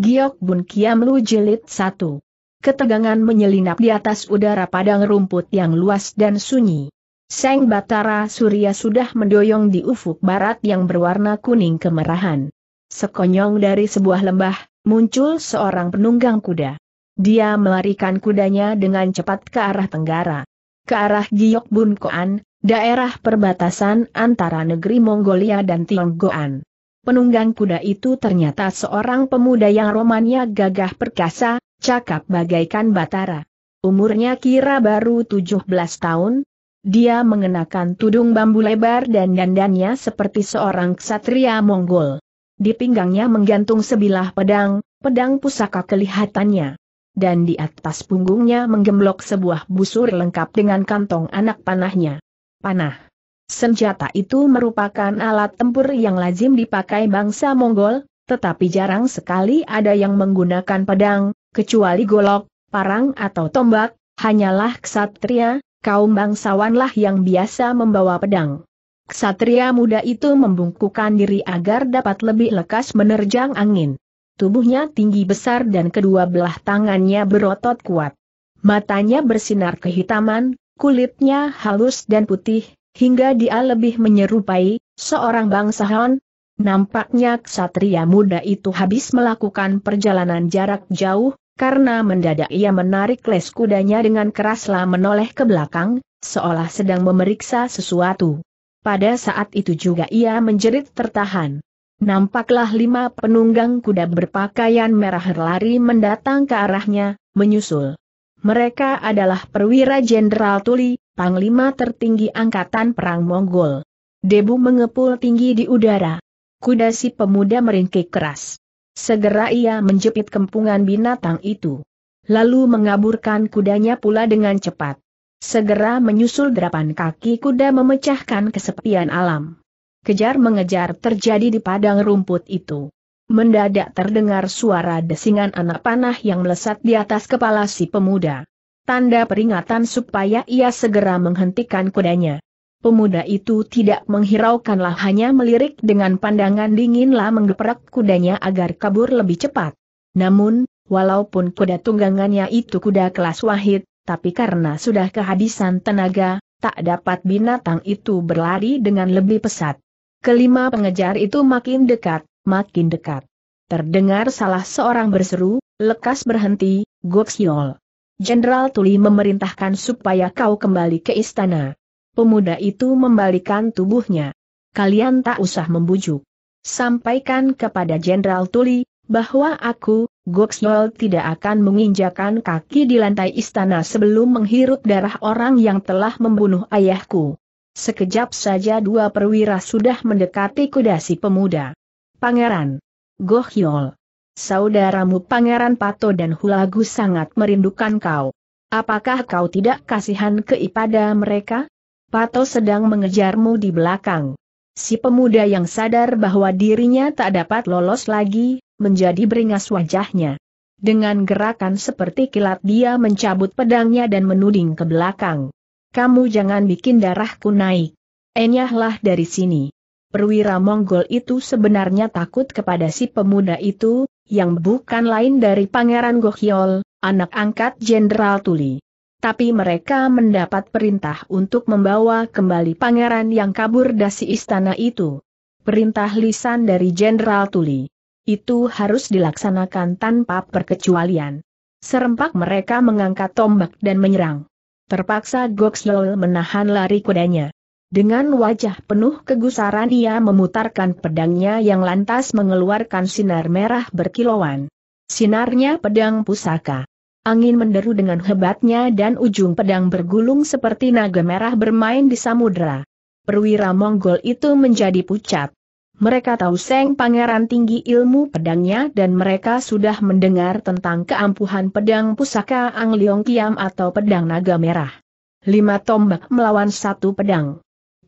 Giok Bun Kiam Lu Jilid 1. Ketegangan menyelinap di atas udara padang rumput yang luas dan sunyi. Seng Batara Surya sudah mendoyong di ufuk barat yang berwarna kuning kemerahan. Sekonyong dari sebuah lembah, muncul seorang penunggang kuda. Dia melarikan kudanya dengan cepat ke arah tenggara. Ke arah Giok Bun Koan, daerah perbatasan antara negeri Mongolia dan Tionggoan penunggang kuda itu ternyata seorang pemuda yang romannya gagah perkasa, cakap bagaikan batara. Umurnya kira baru 17 tahun, dia mengenakan tudung bambu lebar dan dandannya seperti seorang ksatria Mongol. Di pinggangnya menggantung sebilah pedang, pedang pusaka kelihatannya. Dan di atas punggungnya menggemblok sebuah busur lengkap dengan kantong anak panahnya. Panah. Senjata itu merupakan alat tempur yang lazim dipakai bangsa Mongol, tetapi jarang sekali ada yang menggunakan pedang, kecuali golok, parang atau tombak, hanyalah ksatria, kaum bangsawanlah yang biasa membawa pedang. Ksatria muda itu membungkukan diri agar dapat lebih lekas menerjang angin. Tubuhnya tinggi besar dan kedua belah tangannya berotot kuat. Matanya bersinar kehitaman, kulitnya halus dan putih, Hingga dia lebih menyerupai, seorang bangsawan, nampaknya ksatria muda itu habis melakukan perjalanan jarak jauh, karena mendadak ia menarik les kudanya dengan keraslah menoleh ke belakang, seolah sedang memeriksa sesuatu. Pada saat itu juga ia menjerit tertahan. Nampaklah lima penunggang kuda berpakaian merah lari mendatang ke arahnya, menyusul. Mereka adalah perwira jenderal Tuli, panglima tertinggi angkatan perang Mongol. Debu mengepul tinggi di udara. Kuda si pemuda meringkik keras. Segera ia menjepit kempungan binatang itu. Lalu mengaburkan kudanya pula dengan cepat. Segera menyusul derapan kaki kuda memecahkan kesepian alam. Kejar-mengejar terjadi di padang rumput itu. Mendadak terdengar suara desingan anak panah yang melesat di atas kepala si pemuda tanda peringatan supaya ia segera menghentikan kudanya. Pemuda itu tidak menghiraukanlah hanya melirik dengan pandangan dinginlah menggeprak kudanya agar kabur lebih cepat. Namun, walaupun kuda tunggangannya itu kuda kelas wahid, tapi karena sudah kehabisan tenaga, tak dapat binatang itu berlari dengan lebih pesat. Kelima pengejar itu makin dekat, makin dekat. Terdengar salah seorang berseru, lekas berhenti, Goksiol. Jenderal Tuli memerintahkan supaya kau kembali ke istana. Pemuda itu membalikan tubuhnya. Kalian tak usah membujuk. Sampaikan kepada Jenderal Tuli, bahwa aku, Goksnol tidak akan menginjakan kaki di lantai istana sebelum menghirup darah orang yang telah membunuh ayahku. Sekejap saja dua perwira sudah mendekati kudasi pemuda. Pangeran. Gohyol saudaramu Pangeran Pato dan Hulagu sangat merindukan kau. Apakah kau tidak kasihan keipada mereka? Pato sedang mengejarmu di belakang. Si pemuda yang sadar bahwa dirinya tak dapat lolos lagi, menjadi beringas wajahnya. Dengan gerakan seperti kilat dia mencabut pedangnya dan menuding ke belakang. Kamu jangan bikin darahku naik. Enyahlah dari sini. Perwira Monggol itu sebenarnya takut kepada si pemuda itu, yang bukan lain dari Pangeran Gohyol, anak angkat Jenderal Tuli. Tapi mereka mendapat perintah untuk membawa kembali pangeran yang kabur dari istana itu. Perintah lisan dari Jenderal Tuli. Itu harus dilaksanakan tanpa perkecualian. Serempak mereka mengangkat tombak dan menyerang. Terpaksa Goksel menahan lari kudanya. Dengan wajah penuh kegusaran ia memutarkan pedangnya yang lantas mengeluarkan sinar merah berkilauan. Sinarnya pedang pusaka. Angin menderu dengan hebatnya dan ujung pedang bergulung seperti naga merah bermain di samudera. Perwira Mongol itu menjadi pucat. Mereka tahu Seng Pangeran tinggi ilmu pedangnya dan mereka sudah mendengar tentang keampuhan pedang pusaka Ang Leong Kiam atau pedang naga merah. Lima tombak melawan satu pedang.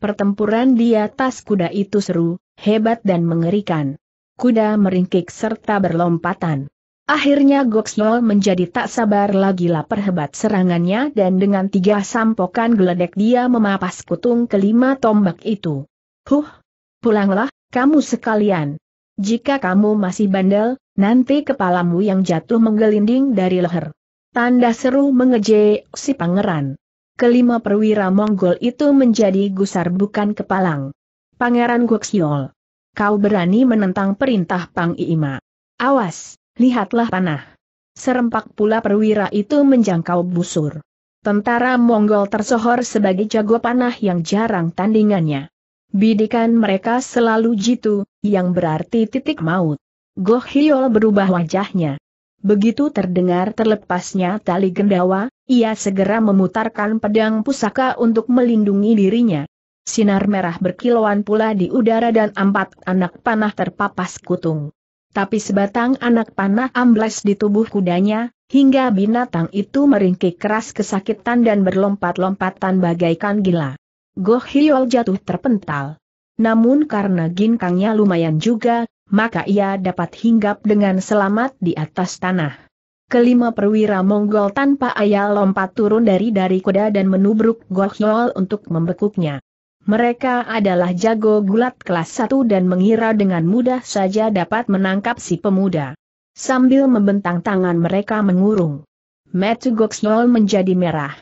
Pertempuran di atas kuda itu seru, hebat dan mengerikan. Kuda meringkik serta berlompatan. Akhirnya Goksno menjadi tak sabar lagi lapar hebat serangannya dan dengan tiga sampokan geledek dia memapas kutung kelima tombak itu. Huh! Pulanglah, kamu sekalian. Jika kamu masih bandel, nanti kepalamu yang jatuh menggelinding dari leher. Tanda seru mengejek si pangeran. Kelima perwira Mongol itu menjadi gusar bukan kepalang. Pangeran Guxiol. Kau berani menentang perintah Pang Iima. Awas, lihatlah panah. Serempak pula perwira itu menjangkau busur. Tentara Mongol tersohor sebagai jago panah yang jarang tandingannya. Bidikan mereka selalu jitu, yang berarti titik maut. Goh Hiol berubah wajahnya. Begitu terdengar terlepasnya tali gendawa, ia segera memutarkan pedang pusaka untuk melindungi dirinya. Sinar merah berkilauan pula di udara dan empat anak panah terpapas kutung. Tapi sebatang anak panah amblas di tubuh kudanya, hingga binatang itu meringkik keras kesakitan dan berlompat-lompatan bagaikan gila. Goh Hiol jatuh terpental. Namun karena ginkangnya lumayan juga, maka ia dapat hinggap dengan selamat di atas tanah. Kelima perwira Mongol tanpa ayah lompat turun dari dari kuda dan menubruk Gohyol untuk membekuknya. Mereka adalah jago gulat kelas 1 dan mengira dengan mudah saja dapat menangkap si pemuda. Sambil membentang tangan mereka mengurung. Metu Gohyol menjadi merah.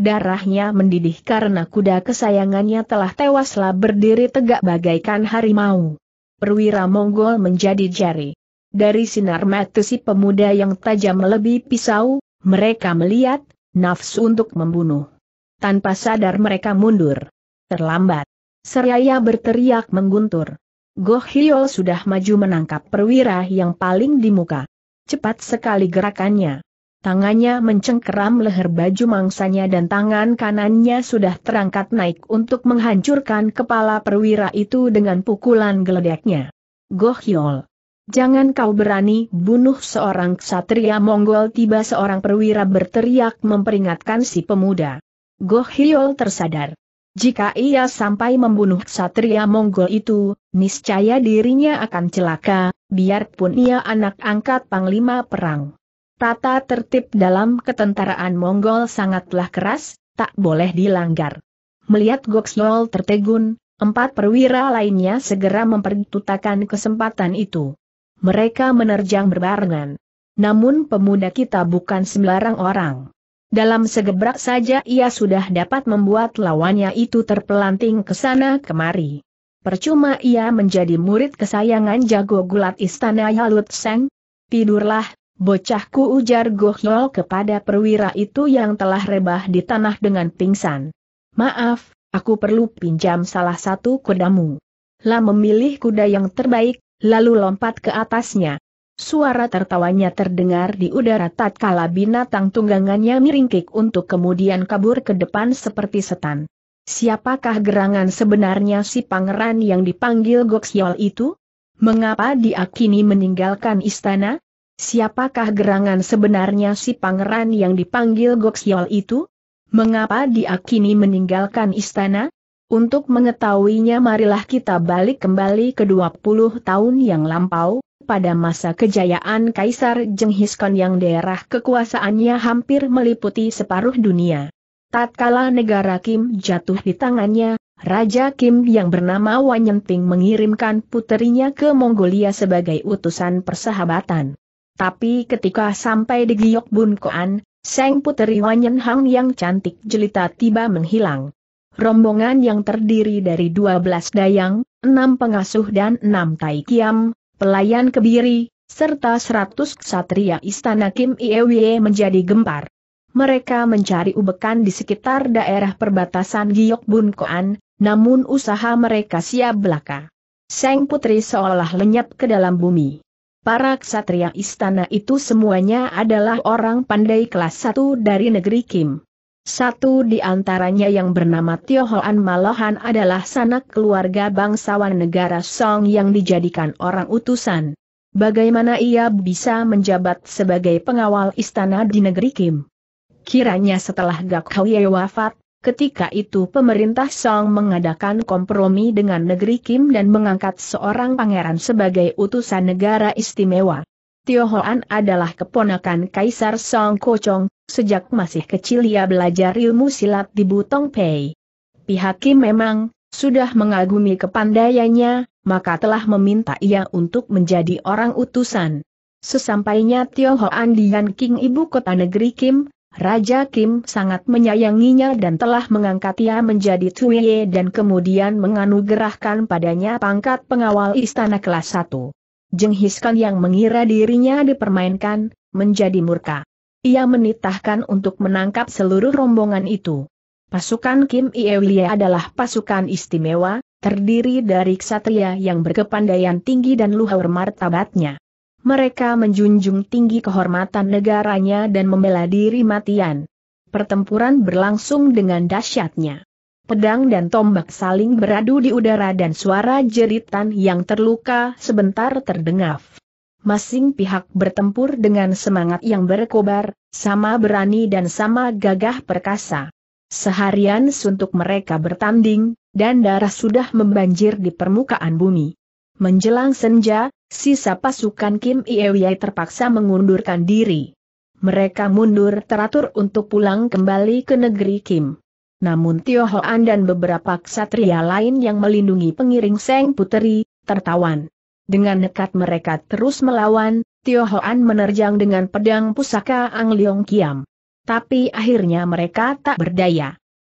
Darahnya mendidih karena kuda kesayangannya telah tewaslah berdiri tegak bagaikan harimau perwira Mongol menjadi jari. Dari sinar mata si pemuda yang tajam melebihi pisau, mereka melihat, nafsu untuk membunuh. Tanpa sadar mereka mundur. Terlambat. Seraya berteriak mengguntur. Goh Hyo sudah maju menangkap perwira yang paling di muka. Cepat sekali gerakannya tangannya mencengkeram leher baju mangsanya dan tangan kanannya sudah terangkat naik untuk menghancurkan kepala perwira itu dengan pukulan geledeknya. Yol. Jangan kau berani bunuh seorang ksatria Mongol tiba seorang perwira berteriak memperingatkan si pemuda. Goh Hyol tersadar. Jika ia sampai membunuh ksatria Mongol itu, niscaya dirinya akan celaka, biarpun ia anak angkat panglima perang. Tata tertib dalam ketentaraan Mongol sangatlah keras, tak boleh dilanggar. Melihat Gokslol tertegun, empat perwira lainnya segera mempertutakan kesempatan itu. Mereka menerjang berbarengan. Namun pemuda kita bukan sembarang orang. Dalam segebrak saja ia sudah dapat membuat lawannya itu terpelanting ke sana kemari. Percuma ia menjadi murid kesayangan jago gulat istana Yalut Seng. Tidurlah, Bocahku ujar Gohyol kepada perwira itu yang telah rebah di tanah dengan pingsan. Maaf, aku perlu pinjam salah satu kudamu. Lah memilih kuda yang terbaik, lalu lompat ke atasnya. Suara tertawanya terdengar di udara tatkala binatang tunggangannya miringkik untuk kemudian kabur ke depan seperti setan. Siapakah gerangan sebenarnya si pangeran yang dipanggil Goksyol itu? Mengapa dia kini meninggalkan istana? Siapakah gerangan sebenarnya si pangeran yang dipanggil Goksyol itu? Mengapa dia kini meninggalkan istana? Untuk mengetahuinya marilah kita balik kembali ke 20 tahun yang lampau, pada masa kejayaan Kaisar Jenghis Khan yang daerah kekuasaannya hampir meliputi separuh dunia. Tatkala negara Kim jatuh di tangannya, Raja Kim yang bernama Wanyenting mengirimkan puterinya ke Mongolia sebagai utusan persahabatan. Tapi ketika sampai di Giok Bun Koan, Seng Puteri Wanyen Hang yang cantik jelita tiba menghilang. Rombongan yang terdiri dari 12 dayang, 6 pengasuh dan 6 tai kiam, pelayan kebiri, serta 100 ksatria istana Kim Iewie menjadi gempar. Mereka mencari ubekan di sekitar daerah perbatasan Giok Bun Koan, namun usaha mereka siap belaka. Seng Putri seolah lenyap ke dalam bumi. Para ksatria istana itu semuanya adalah orang pandai kelas satu dari negeri Kim. Satu di antaranya yang bernama Tio Hoan Malahan adalah sanak keluarga bangsawan negara Song yang dijadikan orang utusan. Bagaimana ia bisa menjabat sebagai pengawal istana di negeri Kim? Kiranya setelah Gak Hauye wafat, Ketika itu pemerintah Song mengadakan kompromi dengan negeri Kim dan mengangkat seorang pangeran sebagai utusan negara istimewa. Tio Hoan adalah keponakan Kaisar Song Kocong, sejak masih kecil ia belajar ilmu silat di Butong Pei. Pihak Kim memang sudah mengagumi kepandaiannya, maka telah meminta ia untuk menjadi orang utusan. Sesampainya Tio Hoan di Yanqing ibu kota negeri Kim, Raja Kim sangat menyayanginya dan telah mengangkat ia menjadi Tuiye dan kemudian menganugerahkan padanya pangkat pengawal istana kelas 1. Jenghiskan yang mengira dirinya dipermainkan, menjadi murka. Ia menitahkan untuk menangkap seluruh rombongan itu. Pasukan Kim Iewlia adalah pasukan istimewa, terdiri dari ksatria yang berkepandaian tinggi dan luhur martabatnya mereka menjunjung tinggi kehormatan negaranya dan membela diri matian. Pertempuran berlangsung dengan dahsyatnya. Pedang dan tombak saling beradu di udara dan suara jeritan yang terluka sebentar terdengar. Masing pihak bertempur dengan semangat yang berkobar, sama berani dan sama gagah perkasa. Seharian suntuk mereka bertanding, dan darah sudah membanjir di permukaan bumi. Menjelang senja, sisa pasukan Kim Iewei terpaksa mengundurkan diri. Mereka mundur teratur untuk pulang kembali ke negeri Kim. Namun Tio Hoan dan beberapa ksatria lain yang melindungi pengiring Seng Puteri, tertawan. Dengan nekat mereka terus melawan, Tio Hoan menerjang dengan pedang pusaka Ang Leong Kiam. Tapi akhirnya mereka tak berdaya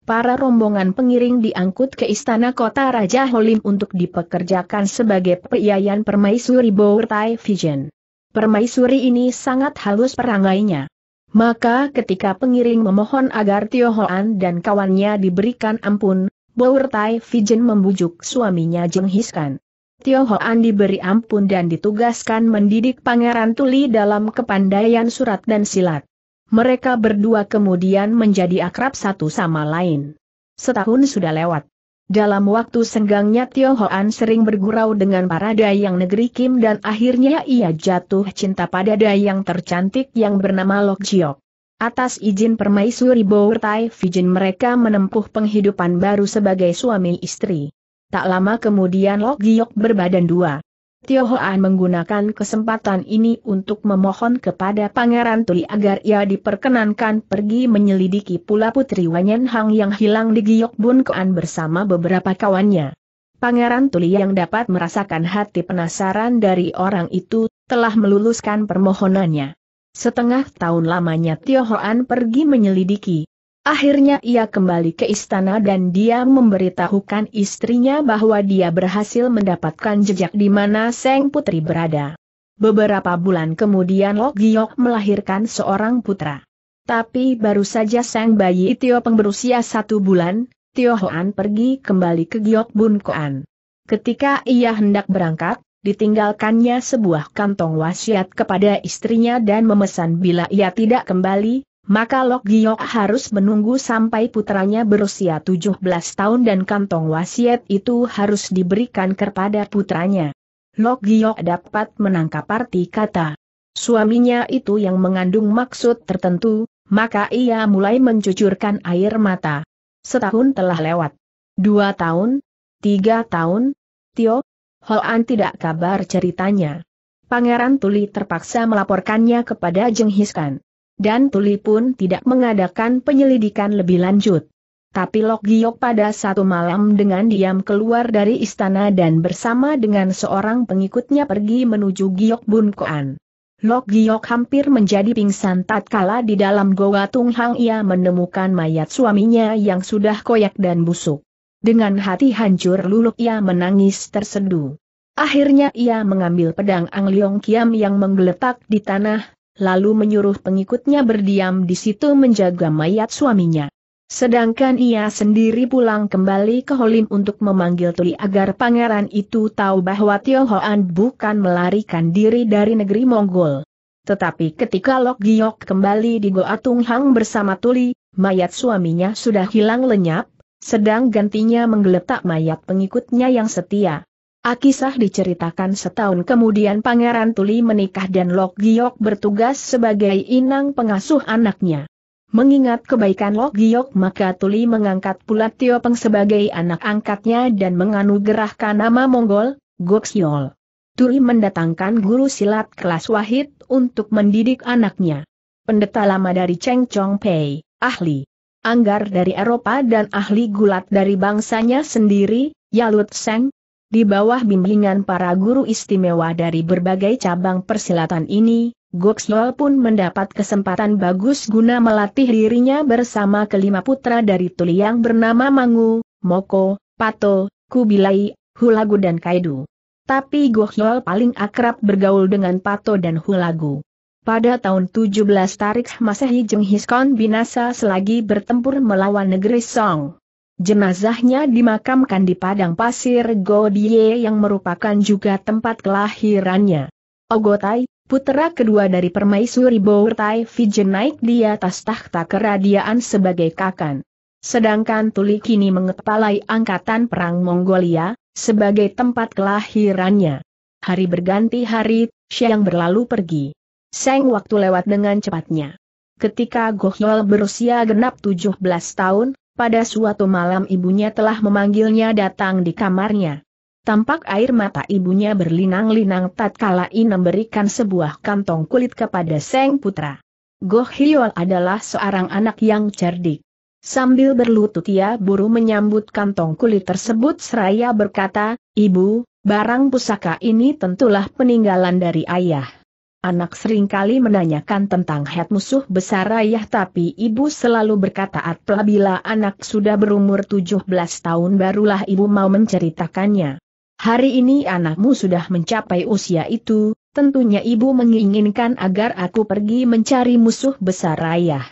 para rombongan pengiring diangkut ke istana kota Raja Holim untuk dipekerjakan sebagai peiayan permaisuri Bowertai Vision. Permaisuri ini sangat halus perangainya. Maka ketika pengiring memohon agar Tio Hoan dan kawannya diberikan ampun, Bowertai Vision membujuk suaminya Jeng Hiskan. Tio Hoan diberi ampun dan ditugaskan mendidik Pangeran Tuli dalam kepandaian surat dan silat mereka berdua kemudian menjadi akrab satu sama lain. Setahun sudah lewat. Dalam waktu senggangnya Tio Hoan sering bergurau dengan para dayang negeri Kim dan akhirnya ia jatuh cinta pada dayang tercantik yang bernama Lok Jiok. Atas izin permaisuri Bowertai Fijin mereka menempuh penghidupan baru sebagai suami istri. Tak lama kemudian Lok Jiok berbadan dua. Tio Hoan menggunakan kesempatan ini untuk memohon kepada Pangeran Tuli agar ia diperkenankan pergi menyelidiki pula Putri Wanyen Hang yang hilang di Giok Bun Koan bersama beberapa kawannya. Pangeran Tuli yang dapat merasakan hati penasaran dari orang itu, telah meluluskan permohonannya. Setengah tahun lamanya Tio Hoan pergi menyelidiki, Akhirnya ia kembali ke istana dan dia memberitahukan istrinya bahwa dia berhasil mendapatkan jejak di mana Seng Putri berada. Beberapa bulan kemudian Lok Giok melahirkan seorang putra. Tapi baru saja Seng bayi Peng berusia satu bulan, Tio Hoan pergi kembali ke Giok Bun Koan. Ketika ia hendak berangkat, ditinggalkannya sebuah kantong wasiat kepada istrinya dan memesan bila ia tidak kembali, maka Lok Giok harus menunggu sampai putranya berusia 17 tahun dan kantong wasiat itu harus diberikan kepada putranya. Lok Giok dapat menangkap arti kata suaminya itu yang mengandung maksud tertentu, maka ia mulai mencucurkan air mata. Setahun telah lewat. Dua tahun, tiga tahun, Tio, Hoan tidak kabar ceritanya. Pangeran Tuli terpaksa melaporkannya kepada Jenghiskan dan Tuli pun tidak mengadakan penyelidikan lebih lanjut. Tapi Lok Giok pada satu malam dengan diam keluar dari istana dan bersama dengan seorang pengikutnya pergi menuju Giok Bun Koan. Lok Giok hampir menjadi pingsan tatkala di dalam goa Tung Hang ia menemukan mayat suaminya yang sudah koyak dan busuk. Dengan hati hancur luluk ia menangis terseduh. Akhirnya ia mengambil pedang Ang Leong Kiam yang menggeletak di tanah, lalu menyuruh pengikutnya berdiam di situ menjaga mayat suaminya. Sedangkan ia sendiri pulang kembali ke Holim untuk memanggil Tuli agar pangeran itu tahu bahwa Tio Hoan bukan melarikan diri dari negeri Mongol. Tetapi ketika Lok Giok kembali di Goa Tung Hang bersama Tuli, mayat suaminya sudah hilang lenyap, sedang gantinya menggeletak mayat pengikutnya yang setia. Akisah diceritakan setahun kemudian Pangeran Tuli menikah dan Lok Giok bertugas sebagai inang pengasuh anaknya. Mengingat kebaikan Lok Giok maka Tuli mengangkat pula Tio Peng sebagai anak angkatnya dan menganugerahkan nama Mongol, Goksiol. Tuli mendatangkan guru silat kelas wahid untuk mendidik anaknya. Pendeta lama dari Cheng Chong Pei, ahli anggar dari Eropa dan ahli gulat dari bangsanya sendiri, Yalut Seng, di bawah bimbingan para guru istimewa dari berbagai cabang persilatan ini, Goksol pun mendapat kesempatan bagus guna melatih dirinya bersama kelima putra dari tuli yang bernama Mangu, Moko, Pato, Kubilai, Hulagu dan Kaidu. Tapi Goksol paling akrab bergaul dengan Pato dan Hulagu. Pada tahun 17 Tarik Masehi Jenghiskon binasa selagi bertempur melawan negeri Song. Jenazahnya dimakamkan di padang pasir Godie yang merupakan juga tempat kelahirannya. Ogotai, putra kedua dari permaisuri Bowertai Fijen naik di atas tahta keradiaan sebagai kakan. Sedangkan Tuli kini mengepalai angkatan perang Mongolia, sebagai tempat kelahirannya. Hari berganti hari, siang berlalu pergi. Seng waktu lewat dengan cepatnya. Ketika Gohyol berusia genap 17 tahun, pada suatu malam ibunya telah memanggilnya datang di kamarnya. Tampak air mata ibunya berlinang-linang tatkala In memberikan sebuah kantong kulit kepada Seng Putra. Goh Hyol adalah seorang anak yang cerdik. Sambil berlutut ia buru menyambut kantong kulit tersebut seraya berkata, Ibu, barang pusaka ini tentulah peninggalan dari ayah. Anak seringkali menanyakan tentang head musuh besar ayah tapi ibu selalu berkata apabila anak sudah berumur 17 tahun barulah ibu mau menceritakannya. Hari ini anakmu sudah mencapai usia itu, tentunya ibu menginginkan agar aku pergi mencari musuh besar ayah.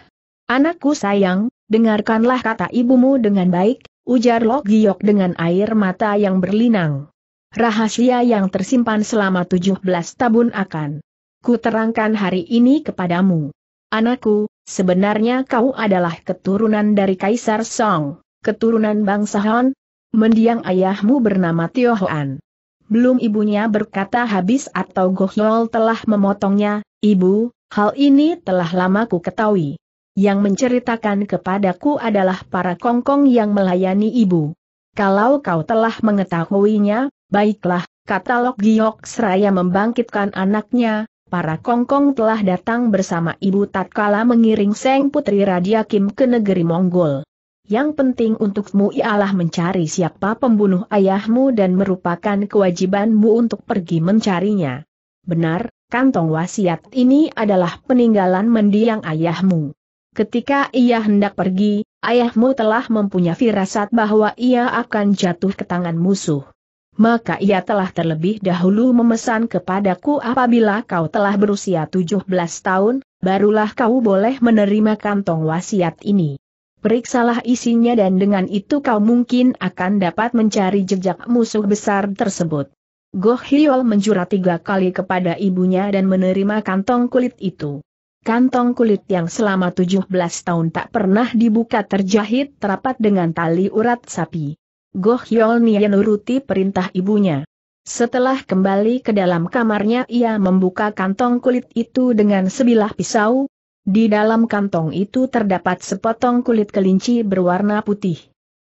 Anakku sayang, dengarkanlah kata ibumu dengan baik, ujar Lok Giok dengan air mata yang berlinang. Rahasia yang tersimpan selama 17 tahun akan ku terangkan hari ini kepadamu. Anakku, sebenarnya kau adalah keturunan dari Kaisar Song, keturunan bangsa Han, mendiang ayahmu bernama Tio Hoan. Belum ibunya berkata habis atau Gohyol telah memotongnya, ibu, hal ini telah lama ku ketahui. Yang menceritakan kepadaku adalah para kongkong yang melayani ibu. Kalau kau telah mengetahuinya, baiklah, kata Lok Giok seraya membangkitkan anaknya, para Kongkong telah datang bersama ibu tatkala mengiring Seng Putri Radia Kim ke negeri Mongol. Yang penting untukmu ialah mencari siapa pembunuh ayahmu dan merupakan kewajibanmu untuk pergi mencarinya. Benar, kantong wasiat ini adalah peninggalan mendiang ayahmu. Ketika ia hendak pergi, ayahmu telah mempunyai firasat bahwa ia akan jatuh ke tangan musuh maka ia telah terlebih dahulu memesan kepadaku apabila kau telah berusia 17 tahun, barulah kau boleh menerima kantong wasiat ini. Periksalah isinya dan dengan itu kau mungkin akan dapat mencari jejak musuh besar tersebut. Goh Hyol menjura tiga kali kepada ibunya dan menerima kantong kulit itu. Kantong kulit yang selama 17 tahun tak pernah dibuka terjahit terapat dengan tali urat sapi. Goh Yol Nian nuruti perintah ibunya. Setelah kembali ke dalam kamarnya ia membuka kantong kulit itu dengan sebilah pisau. Di dalam kantong itu terdapat sepotong kulit kelinci berwarna putih.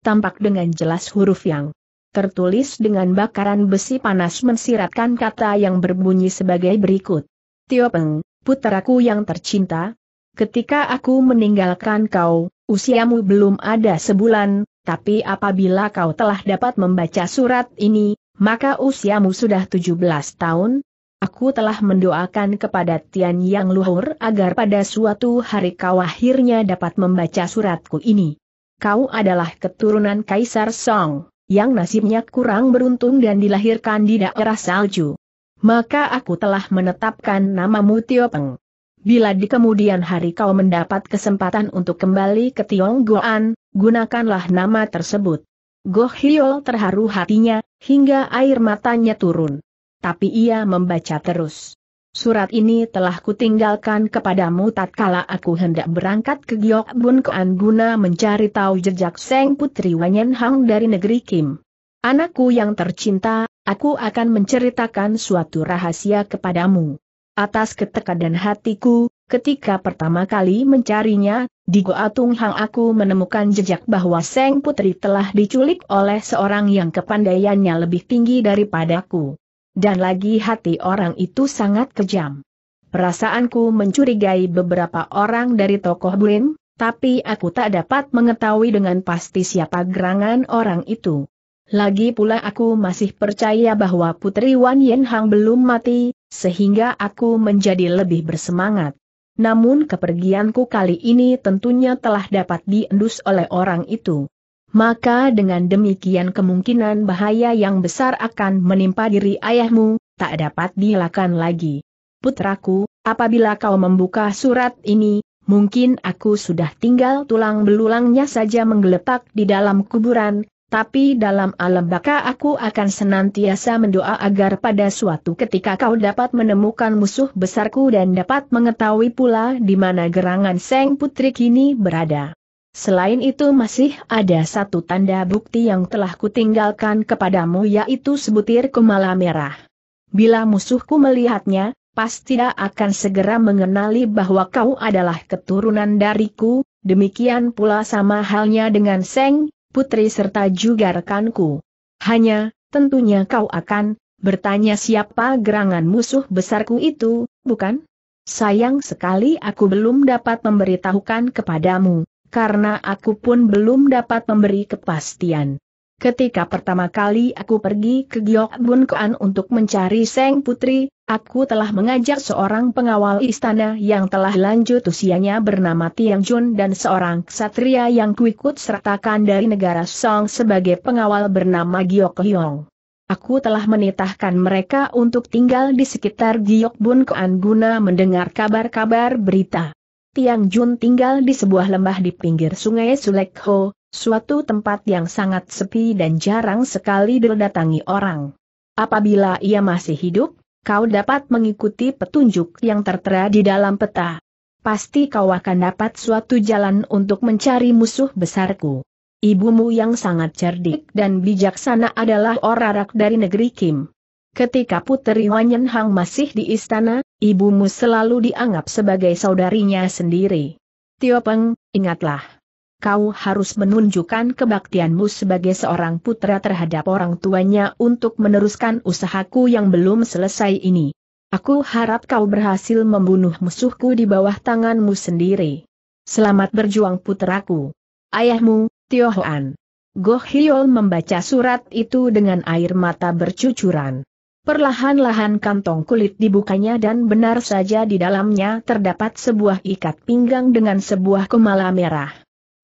Tampak dengan jelas huruf yang tertulis dengan bakaran besi panas mensiratkan kata yang berbunyi sebagai berikut. Tio Peng, puteraku yang tercinta, ketika aku meninggalkan kau, usiamu belum ada sebulan, tapi apabila kau telah dapat membaca surat ini, maka usiamu sudah 17 tahun. Aku telah mendoakan kepada Tian Yang Luhur agar pada suatu hari kau akhirnya dapat membaca suratku ini. Kau adalah keturunan Kaisar Song, yang nasibnya kurang beruntung dan dilahirkan di daerah salju. Maka aku telah menetapkan namamu Tio Peng. Bila di kemudian hari kau mendapat kesempatan untuk kembali ke Tionggoan, gunakanlah nama tersebut. Goh Hyo terharu hatinya, hingga air matanya turun. Tapi ia membaca terus. Surat ini telah kutinggalkan kepadamu tatkala aku hendak berangkat ke Bun Koan guna mencari tahu jejak Seng Putri Wanyen Hang dari negeri Kim. Anakku yang tercinta, aku akan menceritakan suatu rahasia kepadamu. Atas ketekadan hatiku, Ketika pertama kali mencarinya, di Goa Tung Hang aku menemukan jejak bahwa Seng Putri telah diculik oleh seorang yang kepandaiannya lebih tinggi daripadaku. Dan lagi hati orang itu sangat kejam. Perasaanku mencurigai beberapa orang dari tokoh Blin, tapi aku tak dapat mengetahui dengan pasti siapa gerangan orang itu. Lagi pula aku masih percaya bahwa Putri Wan Yen Hang belum mati, sehingga aku menjadi lebih bersemangat namun kepergianku kali ini tentunya telah dapat diendus oleh orang itu. Maka dengan demikian kemungkinan bahaya yang besar akan menimpa diri ayahmu, tak dapat dilakukan lagi. Putraku, apabila kau membuka surat ini, mungkin aku sudah tinggal tulang belulangnya saja menggeletak di dalam kuburan, tapi dalam alam baka aku akan senantiasa mendoa agar pada suatu ketika kau dapat menemukan musuh besarku dan dapat mengetahui pula di mana gerangan Seng Putri kini berada. Selain itu masih ada satu tanda bukti yang telah kutinggalkan kepadamu yaitu sebutir kumala merah. Bila musuhku melihatnya, pasti dia akan segera mengenali bahwa kau adalah keturunan dariku, demikian pula sama halnya dengan Seng, putri serta juga rekanku. Hanya, tentunya kau akan bertanya siapa gerangan musuh besarku itu, bukan? Sayang sekali aku belum dapat memberitahukan kepadamu, karena aku pun belum dapat memberi kepastian. Ketika pertama kali aku pergi ke Giok Bun Kuan untuk mencari Seng Putri, aku telah mengajak seorang pengawal istana yang telah lanjut usianya bernama Tiang Jun dan seorang ksatria yang kuikut sertakan dari negara Song sebagai pengawal bernama Giok Hyong. Aku telah menitahkan mereka untuk tinggal di sekitar Giok Bun Kuan guna mendengar kabar-kabar berita. Tiang Jun tinggal di sebuah lembah di pinggir sungai Sulekho, suatu tempat yang sangat sepi dan jarang sekali didatangi orang. Apabila ia masih hidup, kau dapat mengikuti petunjuk yang tertera di dalam peta. Pasti kau akan dapat suatu jalan untuk mencari musuh besarku. Ibumu yang sangat cerdik dan bijaksana adalah orarak dari negeri Kim. Ketika putri Wanyen Hang masih di istana, ibumu selalu dianggap sebagai saudarinya sendiri. Tio Peng, ingatlah kau harus menunjukkan kebaktianmu sebagai seorang putra terhadap orang tuanya untuk meneruskan usahaku yang belum selesai ini. Aku harap kau berhasil membunuh musuhku di bawah tanganmu sendiri. Selamat berjuang putraku. Ayahmu, Tio Hoan. Goh Hyol membaca surat itu dengan air mata bercucuran. Perlahan-lahan kantong kulit dibukanya dan benar saja di dalamnya terdapat sebuah ikat pinggang dengan sebuah kemala merah.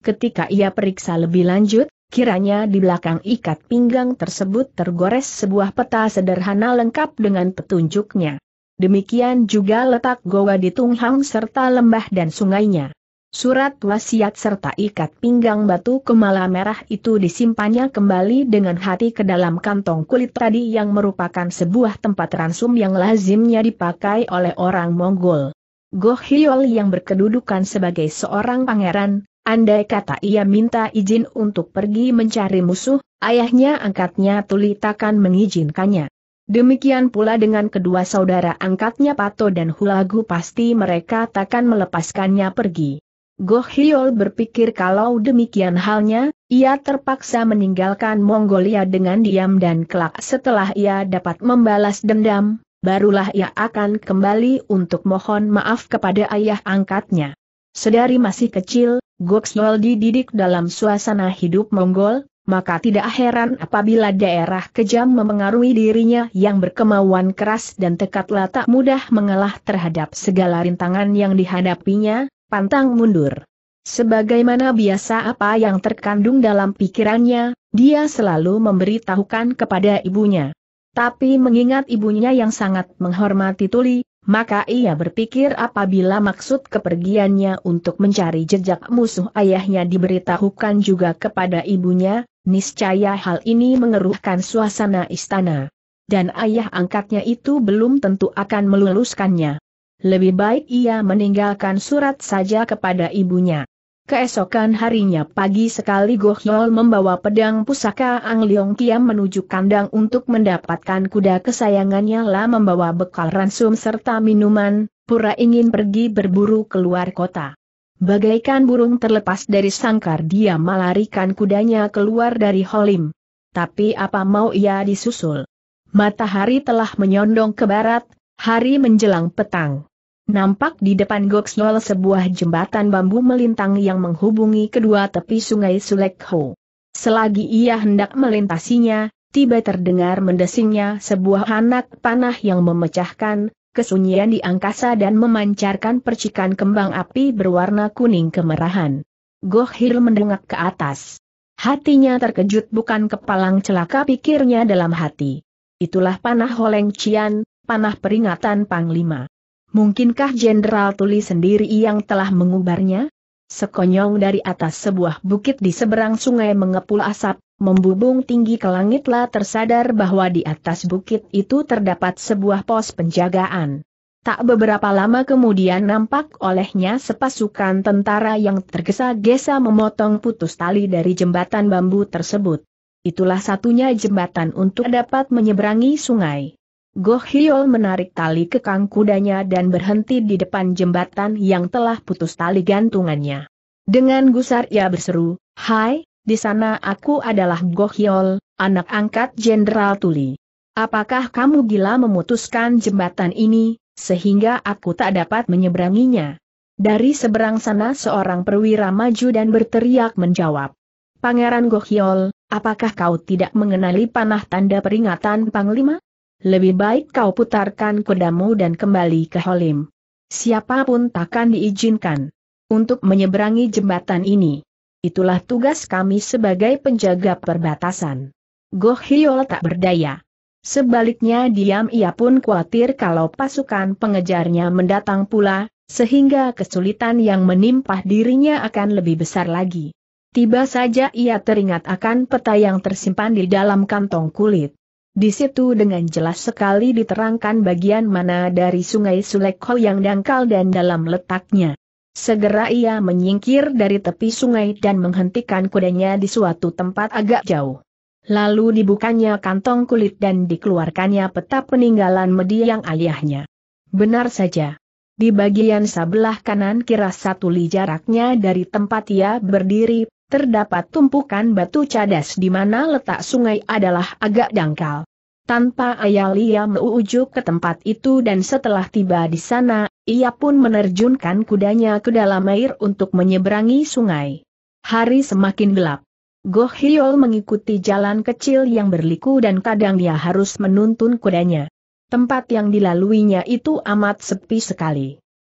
Ketika ia periksa lebih lanjut, kiranya di belakang ikat pinggang tersebut tergores sebuah peta sederhana lengkap dengan petunjuknya. Demikian juga letak goa di Tunghang serta lembah dan sungainya. Surat wasiat serta ikat pinggang batu kemala merah itu disimpannya kembali dengan hati ke dalam kantong kulit tadi yang merupakan sebuah tempat ransum yang lazimnya dipakai oleh orang Mongol. Goh Hiol yang berkedudukan sebagai seorang pangeran, Andai kata ia minta izin untuk pergi mencari musuh, ayahnya angkatnya Tuli takkan mengizinkannya. Demikian pula dengan kedua saudara angkatnya Pato dan Hulagu pasti mereka takkan melepaskannya pergi. Goh Hyol berpikir kalau demikian halnya, ia terpaksa meninggalkan Mongolia dengan diam dan kelak setelah ia dapat membalas dendam, barulah ia akan kembali untuk mohon maaf kepada ayah angkatnya. Sedari masih kecil, Goksol dididik dalam suasana hidup Mongol, maka tidak heran apabila daerah kejam memengaruhi dirinya yang berkemauan keras dan tekadlah tak mudah mengalah terhadap segala rintangan yang dihadapinya, pantang mundur. Sebagaimana biasa apa yang terkandung dalam pikirannya, dia selalu memberitahukan kepada ibunya. Tapi mengingat ibunya yang sangat menghormati Tuli, maka ia berpikir apabila maksud kepergiannya untuk mencari jejak musuh ayahnya diberitahukan juga kepada ibunya, niscaya hal ini mengeruhkan suasana istana. Dan ayah angkatnya itu belum tentu akan meluluskannya. Lebih baik ia meninggalkan surat saja kepada ibunya. Keesokan harinya pagi sekali Goh Yol membawa pedang pusaka Ang Leong Kiam menuju kandang untuk mendapatkan kuda kesayangannya lah membawa bekal ransum serta minuman, pura ingin pergi berburu keluar kota. Bagaikan burung terlepas dari sangkar dia melarikan kudanya keluar dari Holim. Tapi apa mau ia disusul? Matahari telah menyondong ke barat, hari menjelang petang. Nampak di depan Goksnol sebuah jembatan bambu melintang yang menghubungi kedua tepi sungai Sulekho. Selagi ia hendak melintasinya, tiba terdengar mendesingnya sebuah anak panah yang memecahkan, kesunyian di angkasa dan memancarkan percikan kembang api berwarna kuning kemerahan. Gohir mendengak ke atas. Hatinya terkejut bukan kepalang celaka pikirnya dalam hati. Itulah panah Holeng Cian, panah peringatan Panglima. Mungkinkah Jenderal Tuli sendiri yang telah mengubarnya? Sekonyong dari atas sebuah bukit di seberang sungai mengepul asap, membubung tinggi ke langitlah tersadar bahwa di atas bukit itu terdapat sebuah pos penjagaan. Tak beberapa lama kemudian nampak olehnya sepasukan tentara yang tergesa-gesa memotong putus tali dari jembatan bambu tersebut. Itulah satunya jembatan untuk dapat menyeberangi sungai. Goh Hiol menarik tali kekang kudanya dan berhenti di depan jembatan yang telah putus tali gantungannya. Dengan gusar ia berseru, Hai, di sana aku adalah Goh Hiol, anak angkat Jenderal Tuli. Apakah kamu gila memutuskan jembatan ini, sehingga aku tak dapat menyeberanginya? Dari seberang sana seorang perwira maju dan berteriak menjawab. Pangeran Goh Gohiol, apakah kau tidak mengenali panah tanda peringatan Panglima? Lebih baik kau putarkan kodamu dan kembali ke Holim. Siapapun takkan diizinkan untuk menyeberangi jembatan ini. Itulah tugas kami sebagai penjaga perbatasan. Goh Hiol tak berdaya. Sebaliknya diam ia pun khawatir kalau pasukan pengejarnya mendatang pula, sehingga kesulitan yang menimpa dirinya akan lebih besar lagi. Tiba saja ia teringat akan peta yang tersimpan di dalam kantong kulit. Di situ dengan jelas sekali diterangkan bagian mana dari sungai Sulekho yang dangkal dan dalam letaknya. Segera ia menyingkir dari tepi sungai dan menghentikan kudanya di suatu tempat agak jauh. Lalu dibukanya kantong kulit dan dikeluarkannya peta peninggalan Medi yang ayahnya. Benar saja. Di bagian sebelah kanan kira satu li jaraknya dari tempat ia berdiri, terdapat tumpukan batu cadas di mana letak sungai adalah agak dangkal. Tanpa ayah Lia meujuk ke tempat itu dan setelah tiba di sana, ia pun menerjunkan kudanya ke dalam air untuk menyeberangi sungai. Hari semakin gelap. Goh Hyol mengikuti jalan kecil yang berliku dan kadang dia harus menuntun kudanya. Tempat yang dilaluinya itu amat sepi sekali.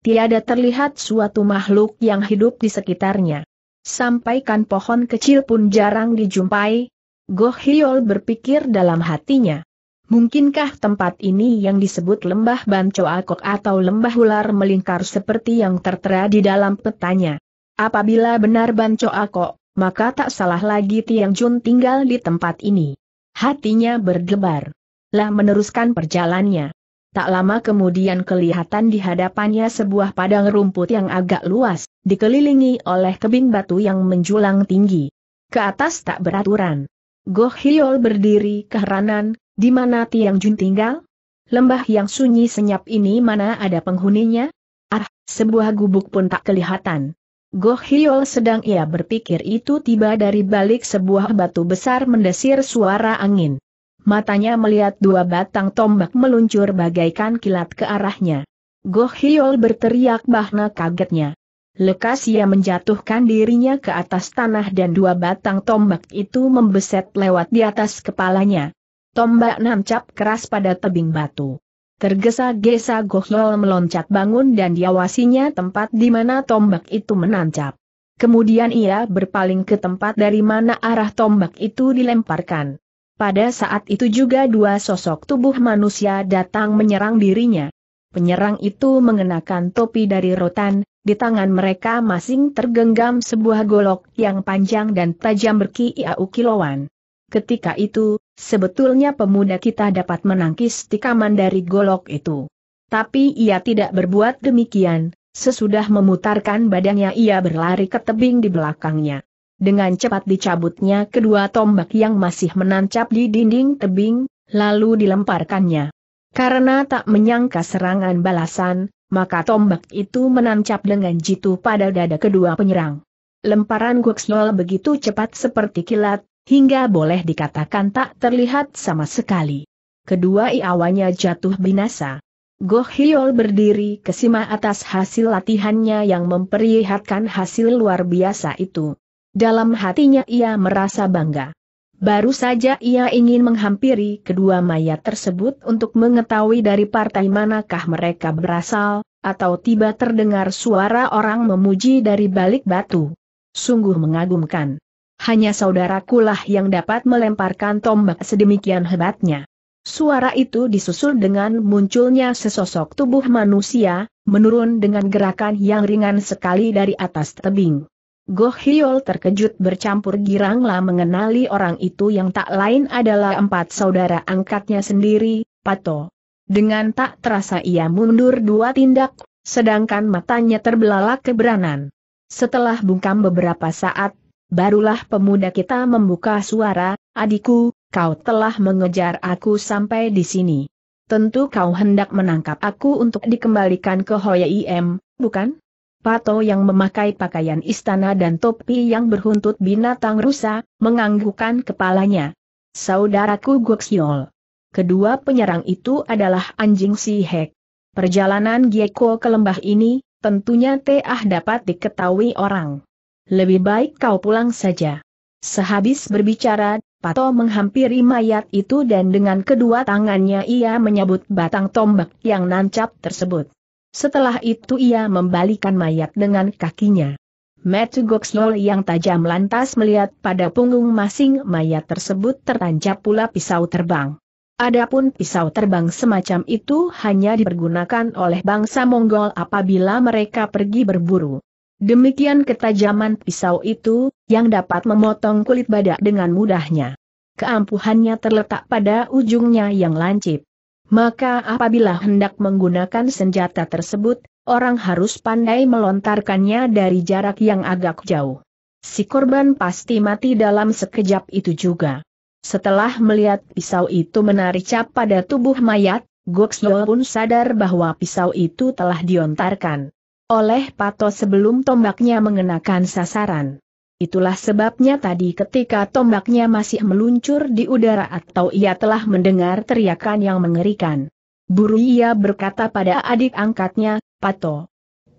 Tiada terlihat suatu makhluk yang hidup di sekitarnya sampaikan pohon kecil pun jarang dijumpai. Goh Hiol berpikir dalam hatinya. Mungkinkah tempat ini yang disebut lembah Akok atau lembah ular melingkar seperti yang tertera di dalam petanya? Apabila benar Akok, maka tak salah lagi Tiang Jun tinggal di tempat ini. Hatinya berdebar. Lah meneruskan perjalannya. Tak lama kemudian kelihatan di hadapannya sebuah padang rumput yang agak luas dikelilingi oleh kebing batu yang menjulang tinggi. Ke atas tak beraturan. Goh Hiol berdiri keheranan, di mana Tiang Jun tinggal? Lembah yang sunyi senyap ini mana ada penghuninya? Ah, sebuah gubuk pun tak kelihatan. Goh Hiol sedang ia berpikir itu tiba dari balik sebuah batu besar mendesir suara angin. Matanya melihat dua batang tombak meluncur bagaikan kilat ke arahnya. Goh Hiol berteriak bahna kagetnya. Lekas ia menjatuhkan dirinya ke atas tanah dan dua batang tombak itu membeset lewat di atas kepalanya. Tombak nancap keras pada tebing batu. Tergesa-gesa Gohyol meloncat bangun dan diawasinya tempat di mana tombak itu menancap. Kemudian ia berpaling ke tempat dari mana arah tombak itu dilemparkan. Pada saat itu juga dua sosok tubuh manusia datang menyerang dirinya. Penyerang itu mengenakan topi dari rotan, di tangan mereka masing tergenggam sebuah golok yang panjang dan tajam berkiau kilauan. Ketika itu, sebetulnya pemuda kita dapat menangkis tikaman dari golok itu. Tapi ia tidak berbuat demikian, sesudah memutarkan badannya ia berlari ke tebing di belakangnya. Dengan cepat dicabutnya kedua tombak yang masih menancap di dinding tebing, lalu dilemparkannya. Karena tak menyangka serangan balasan, maka tombak itu menancap dengan jitu pada dada kedua penyerang. Lemparan Guxnol begitu cepat seperti kilat, hingga boleh dikatakan tak terlihat sama sekali. Kedua iawanya jatuh binasa. Goh Hiol berdiri kesima atas hasil latihannya yang memperlihatkan hasil luar biasa itu. Dalam hatinya ia merasa bangga. Baru saja ia ingin menghampiri kedua mayat tersebut untuk mengetahui dari partai manakah mereka berasal, atau tiba terdengar suara orang memuji dari balik batu. Sungguh mengagumkan. Hanya saudaraku lah yang dapat melemparkan tombak sedemikian hebatnya. Suara itu disusul dengan munculnya sesosok tubuh manusia, menurun dengan gerakan yang ringan sekali dari atas tebing. Goh Hiol terkejut bercampur giranglah mengenali orang itu yang tak lain adalah empat saudara angkatnya sendiri, Pato. Dengan tak terasa ia mundur dua tindak, sedangkan matanya terbelalak keberanan. Setelah bungkam beberapa saat, barulah pemuda kita membuka suara, adikku, kau telah mengejar aku sampai di sini. Tentu kau hendak menangkap aku untuk dikembalikan ke Hoya IM, bukan? Pato yang memakai pakaian istana dan topi yang berhuntut binatang rusa, menganggukkan kepalanya. Saudaraku Goksiol. Kedua penyerang itu adalah anjing si Hek. Perjalanan Gieko ke lembah ini, tentunya teah dapat diketahui orang. Lebih baik kau pulang saja. Sehabis berbicara, Pato menghampiri mayat itu dan dengan kedua tangannya ia menyebut batang tombak yang nancap tersebut. Setelah itu ia membalikan mayat dengan kakinya. Metugokslol yang tajam lantas melihat pada punggung masing mayat tersebut tertancap pula pisau terbang. Adapun pisau terbang semacam itu hanya dipergunakan oleh bangsa Mongol apabila mereka pergi berburu. Demikian ketajaman pisau itu, yang dapat memotong kulit badak dengan mudahnya. Keampuhannya terletak pada ujungnya yang lancip. Maka apabila hendak menggunakan senjata tersebut, orang harus pandai melontarkannya dari jarak yang agak jauh. Si korban pasti mati dalam sekejap itu juga. Setelah melihat pisau itu menarik cap pada tubuh mayat, Goksyo pun sadar bahwa pisau itu telah diontarkan oleh Pato sebelum tombaknya mengenakan sasaran. Itulah sebabnya tadi ketika tombaknya masih meluncur di udara atau ia telah mendengar teriakan yang mengerikan. Buru ia berkata pada adik angkatnya, Pato.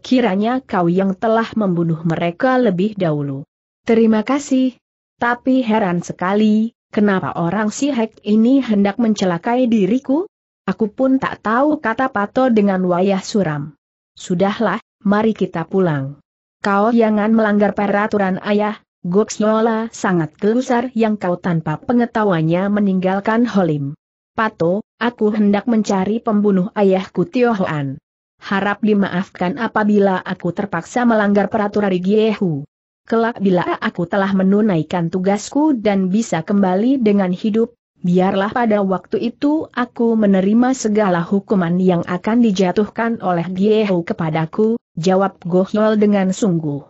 Kiranya kau yang telah membunuh mereka lebih dahulu. Terima kasih. Tapi heran sekali, kenapa orang si Hek ini hendak mencelakai diriku? Aku pun tak tahu kata Pato dengan wayah suram. Sudahlah, mari kita pulang. Kau jangan melanggar peraturan ayah, Goksnola sangat gelusar yang kau tanpa pengetahuannya meninggalkan Holim. Pato, aku hendak mencari pembunuh ayahku Tio Hoan. Harap dimaafkan apabila aku terpaksa melanggar peraturan Giehu. Kelak bila aku telah menunaikan tugasku dan bisa kembali dengan hidup, biarlah pada waktu itu aku menerima segala hukuman yang akan dijatuhkan oleh Giehu kepadaku, jawab Gohyol dengan sungguh.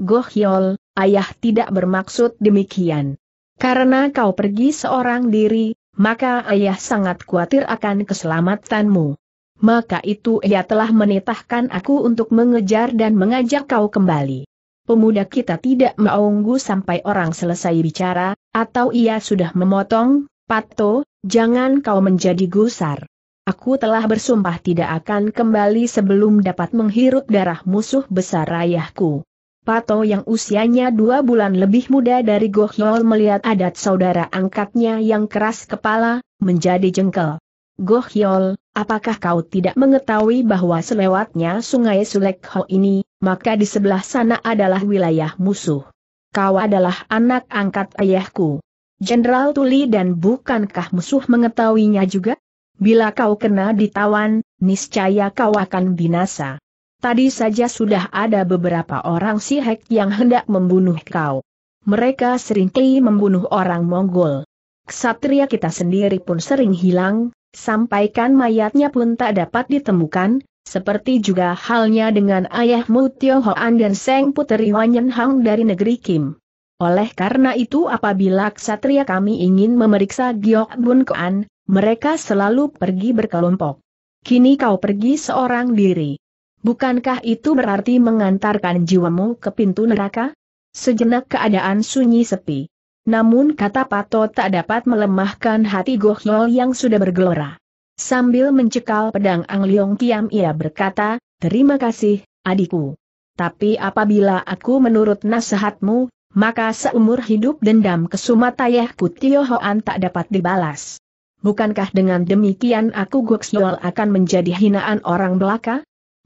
Gohyol, ayah tidak bermaksud demikian. Karena kau pergi seorang diri, maka ayah sangat khawatir akan keselamatanmu. Maka itu ia telah menitahkan aku untuk mengejar dan mengajak kau kembali. Pemuda kita tidak mau sampai orang selesai bicara, atau ia sudah memotong, Pato, jangan kau menjadi gusar. Aku telah bersumpah tidak akan kembali sebelum dapat menghirup darah musuh besar ayahku. Pato yang usianya dua bulan lebih muda dari Gohyol melihat adat saudara angkatnya yang keras kepala, menjadi jengkel. Gohyol, apakah kau tidak mengetahui bahwa selewatnya sungai Sulekho ini, maka di sebelah sana adalah wilayah musuh. Kau adalah anak angkat ayahku. Jenderal Tuli dan bukankah musuh mengetahuinya juga? Bila kau kena ditawan, niscaya kau akan binasa. Tadi saja sudah ada beberapa orang sihek yang hendak membunuh kau. Mereka seringkali membunuh orang Mongol. Ksatria kita sendiri pun sering hilang, sampaikan mayatnya pun tak dapat ditemukan, seperti juga halnya dengan ayahmu Tio Hoan dan Seng Puteri Wanyan Hang dari negeri Kim. Oleh karena itu apabila ksatria kami ingin memeriksa Giok Bun Koan, mereka selalu pergi berkelompok. Kini kau pergi seorang diri. Bukankah itu berarti mengantarkan jiwamu ke pintu neraka? Sejenak keadaan sunyi sepi. Namun kata Pato tak dapat melemahkan hati Gohyol yang sudah bergelora. Sambil mencekal pedang Ang Leong Kiam ia berkata, Terima kasih, adikku. Tapi apabila aku menurut nasihatmu, maka seumur hidup dendam kesumatayahku Tio Kutiohoan tak dapat dibalas bukankah dengan demikian aku Guxiol akan menjadi hinaan orang belaka?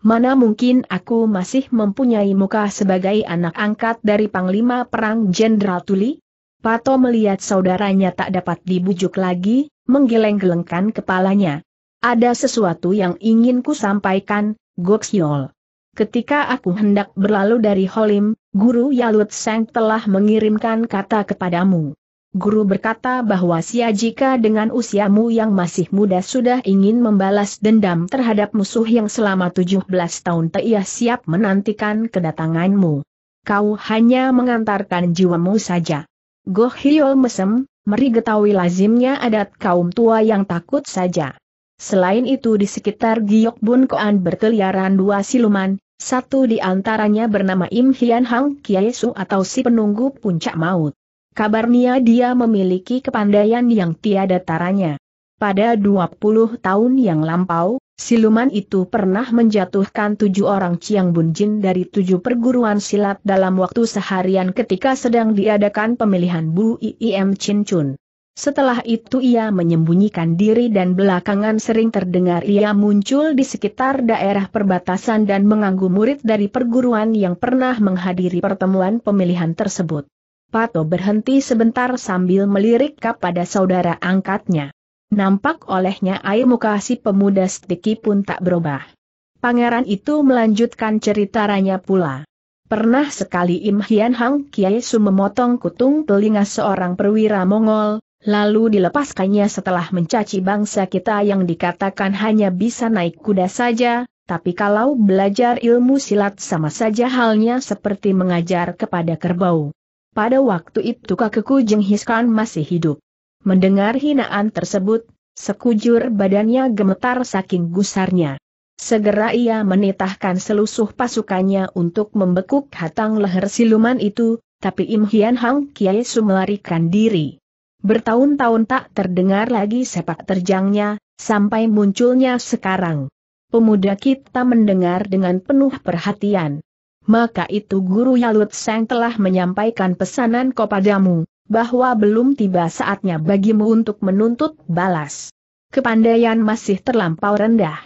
Mana mungkin aku masih mempunyai muka sebagai anak angkat dari Panglima Perang Jenderal Tuli? Pato melihat saudaranya tak dapat dibujuk lagi, menggeleng-gelengkan kepalanya. Ada sesuatu yang ingin ku sampaikan, Goksiol. Ketika aku hendak berlalu dari Holim, Guru Yalut Seng telah mengirimkan kata kepadamu. Guru berkata bahwa sia jika dengan usiamu yang masih muda sudah ingin membalas dendam terhadap musuh yang selama 17 tahun teia siap menantikan kedatanganmu. Kau hanya mengantarkan jiwamu saja. Goh Hiyo mesem, meri getawi lazimnya adat kaum tua yang takut saja. Selain itu di sekitar Giok Bun Koan berkeliaran dua siluman, satu di antaranya bernama Im Hian Hang Kiesu atau si penunggu puncak maut. Kabarnya dia memiliki kepandaian yang tiada taranya. Pada 20 tahun yang lampau, siluman itu pernah menjatuhkan tujuh orang Chiang Bunjin dari tujuh perguruan silat dalam waktu seharian ketika sedang diadakan pemilihan Bu IIM Chin Chun. Setelah itu ia menyembunyikan diri dan belakangan sering terdengar ia muncul di sekitar daerah perbatasan dan mengganggu murid dari perguruan yang pernah menghadiri pertemuan pemilihan tersebut. Pato berhenti sebentar sambil melirik kepada saudara angkatnya. Nampak olehnya air muka si pemuda Stiki pun tak berubah. Pangeran itu melanjutkan ceritanya pula. Pernah sekali Im Hian Hang Kiai Su memotong kutung telinga seorang perwira Mongol, lalu dilepaskannya setelah mencaci bangsa kita yang dikatakan hanya bisa naik kuda saja, tapi kalau belajar ilmu silat sama saja halnya seperti mengajar kepada kerbau. Pada waktu itu kakekku Jenghis Khan masih hidup. Mendengar hinaan tersebut, sekujur badannya gemetar saking gusarnya. Segera ia menitahkan selusuh pasukannya untuk membekuk hatang leher siluman itu, tapi Im Hian Hang Kiai melarikan diri. Bertahun-tahun tak terdengar lagi sepak terjangnya, sampai munculnya sekarang. Pemuda kita mendengar dengan penuh perhatian maka itu Guru Yalut Seng telah menyampaikan pesanan kepadamu, bahwa belum tiba saatnya bagimu untuk menuntut balas. Kepandaian masih terlampau rendah.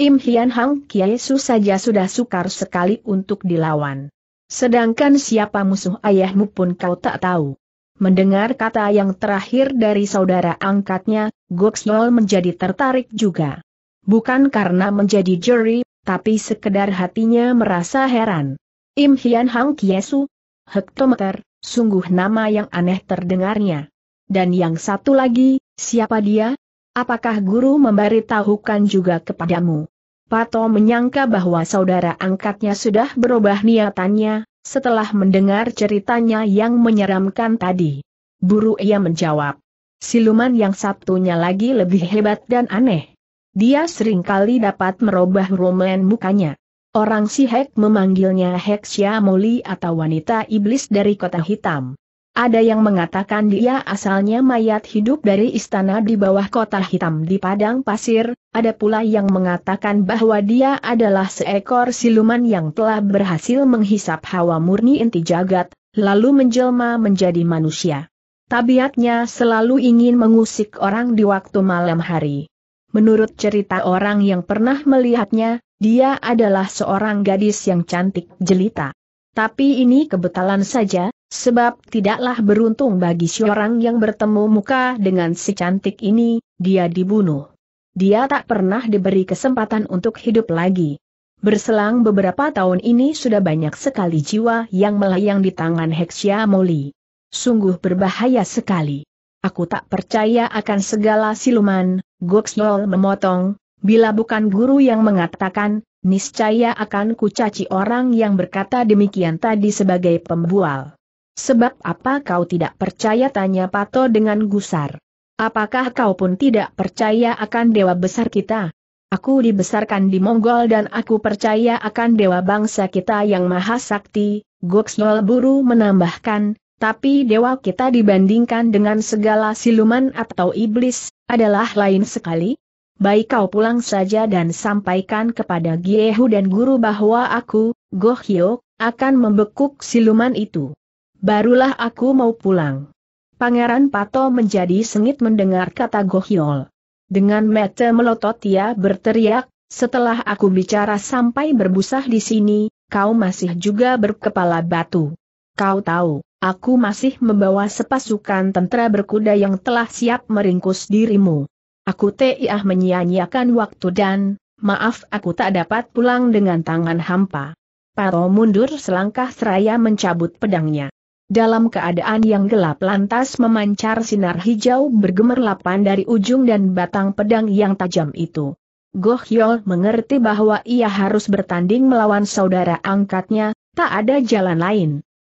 Im Hian Hang kiai Su saja sudah sukar sekali untuk dilawan. Sedangkan siapa musuh ayahmu pun kau tak tahu. Mendengar kata yang terakhir dari saudara angkatnya, Goxiol menjadi tertarik juga. Bukan karena menjadi juri, tapi sekedar hatinya merasa heran. Im Hian Hang Kiesu, hektometer, sungguh nama yang aneh terdengarnya. Dan yang satu lagi, siapa dia? Apakah guru memberitahukan juga kepadamu? Pato menyangka bahwa saudara angkatnya sudah berubah niatannya, setelah mendengar ceritanya yang menyeramkan tadi. Buru ia menjawab. Siluman yang satunya lagi lebih hebat dan aneh. Dia sering kali dapat merubah rumen mukanya. Orang Sihek memanggilnya Hexia Moli atau wanita iblis dari kota hitam. Ada yang mengatakan dia asalnya mayat hidup dari istana di bawah kota hitam di padang pasir, ada pula yang mengatakan bahwa dia adalah seekor siluman yang telah berhasil menghisap hawa murni inti jagat, lalu menjelma menjadi manusia. Tabiatnya selalu ingin mengusik orang di waktu malam hari. Menurut cerita orang yang pernah melihatnya, dia adalah seorang gadis yang cantik jelita. Tapi ini kebetulan saja, sebab tidaklah beruntung bagi seorang yang bertemu muka dengan si cantik ini, dia dibunuh. Dia tak pernah diberi kesempatan untuk hidup lagi. Berselang beberapa tahun ini sudah banyak sekali jiwa yang melayang di tangan Hexia Moli. Sungguh berbahaya sekali. Aku tak percaya akan segala siluman, Goksol memotong, bila bukan guru yang mengatakan, niscaya akan kucaci orang yang berkata demikian tadi sebagai pembual. Sebab apa kau tidak percaya tanya Pato dengan gusar? Apakah kau pun tidak percaya akan dewa besar kita? Aku dibesarkan di Mongol dan aku percaya akan dewa bangsa kita yang maha sakti, Goksol buru menambahkan, tapi dewa kita dibandingkan dengan segala siluman atau iblis, adalah lain sekali? Baik kau pulang saja dan sampaikan kepada Giehu dan guru bahwa aku, Goh Hyok, akan membekuk siluman itu. Barulah aku mau pulang. Pangeran Pato menjadi sengit mendengar kata Gohyol. Dengan mata melotot ia berteriak, setelah aku bicara sampai berbusah di sini, kau masih juga berkepala batu. Kau tahu, aku masih membawa sepasukan tentara berkuda yang telah siap meringkus dirimu. Aku tiah menyia-nyiakan waktu dan, maaf aku tak dapat pulang dengan tangan hampa. Paro mundur selangkah seraya mencabut pedangnya. Dalam keadaan yang gelap lantas memancar sinar hijau bergemerlapan dari ujung dan batang pedang yang tajam itu. Goh Gohyol mengerti bahwa ia harus bertanding melawan saudara angkatnya, tak ada jalan lain.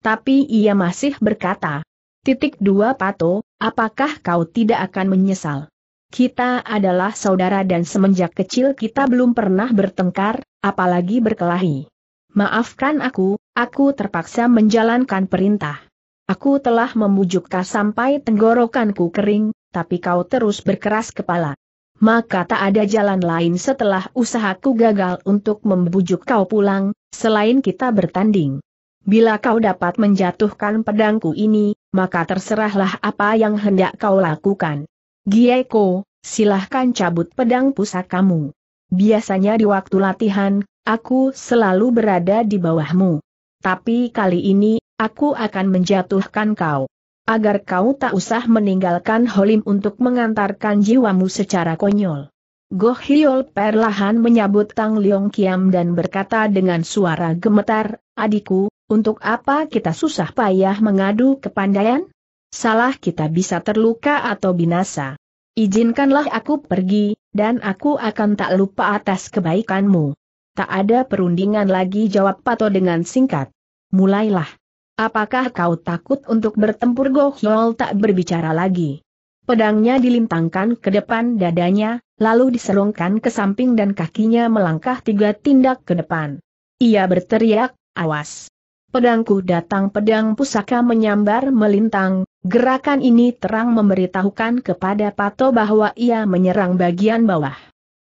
Tapi ia masih berkata, titik dua pato, apakah kau tidak akan menyesal? Kita adalah saudara dan semenjak kecil kita belum pernah bertengkar, apalagi berkelahi. Maafkan aku, aku terpaksa menjalankan perintah. Aku telah membujuk kau sampai tenggorokanku kering, tapi kau terus berkeras kepala. Maka tak ada jalan lain setelah usahaku gagal untuk membujuk kau pulang, selain kita bertanding. Bila kau dapat menjatuhkan pedangku ini, maka terserahlah apa yang hendak kau lakukan. Gieko, silahkan cabut pedang pusakamu. Biasanya di waktu latihan, aku selalu berada di bawahmu. Tapi kali ini, aku akan menjatuhkan kau. Agar kau tak usah meninggalkan Holim untuk mengantarkan jiwamu secara konyol. Goh Hiol perlahan menyabut Tang Leong Kiam dan berkata dengan suara gemetar, adikku, untuk apa kita susah payah mengadu kepandaian? Salah kita bisa terluka atau binasa. Izinkanlah aku pergi, dan aku akan tak lupa atas kebaikanmu. Tak ada perundingan lagi jawab Pato dengan singkat. Mulailah. Apakah kau takut untuk bertempur Gohyol tak berbicara lagi? Pedangnya dilintangkan ke depan dadanya, lalu diselongkan ke samping dan kakinya melangkah tiga tindak ke depan. Ia berteriak, awas. Pedangku datang pedang pusaka menyambar melintang, gerakan ini terang memberitahukan kepada Pato bahwa ia menyerang bagian bawah.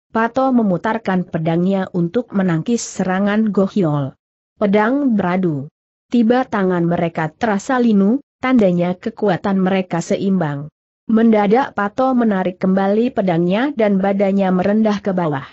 Pato memutarkan pedangnya untuk menangkis serangan Gohiol. Pedang beradu. Tiba tangan mereka terasa linu, tandanya kekuatan mereka seimbang. Mendadak Pato menarik kembali pedangnya dan badannya merendah ke bawah.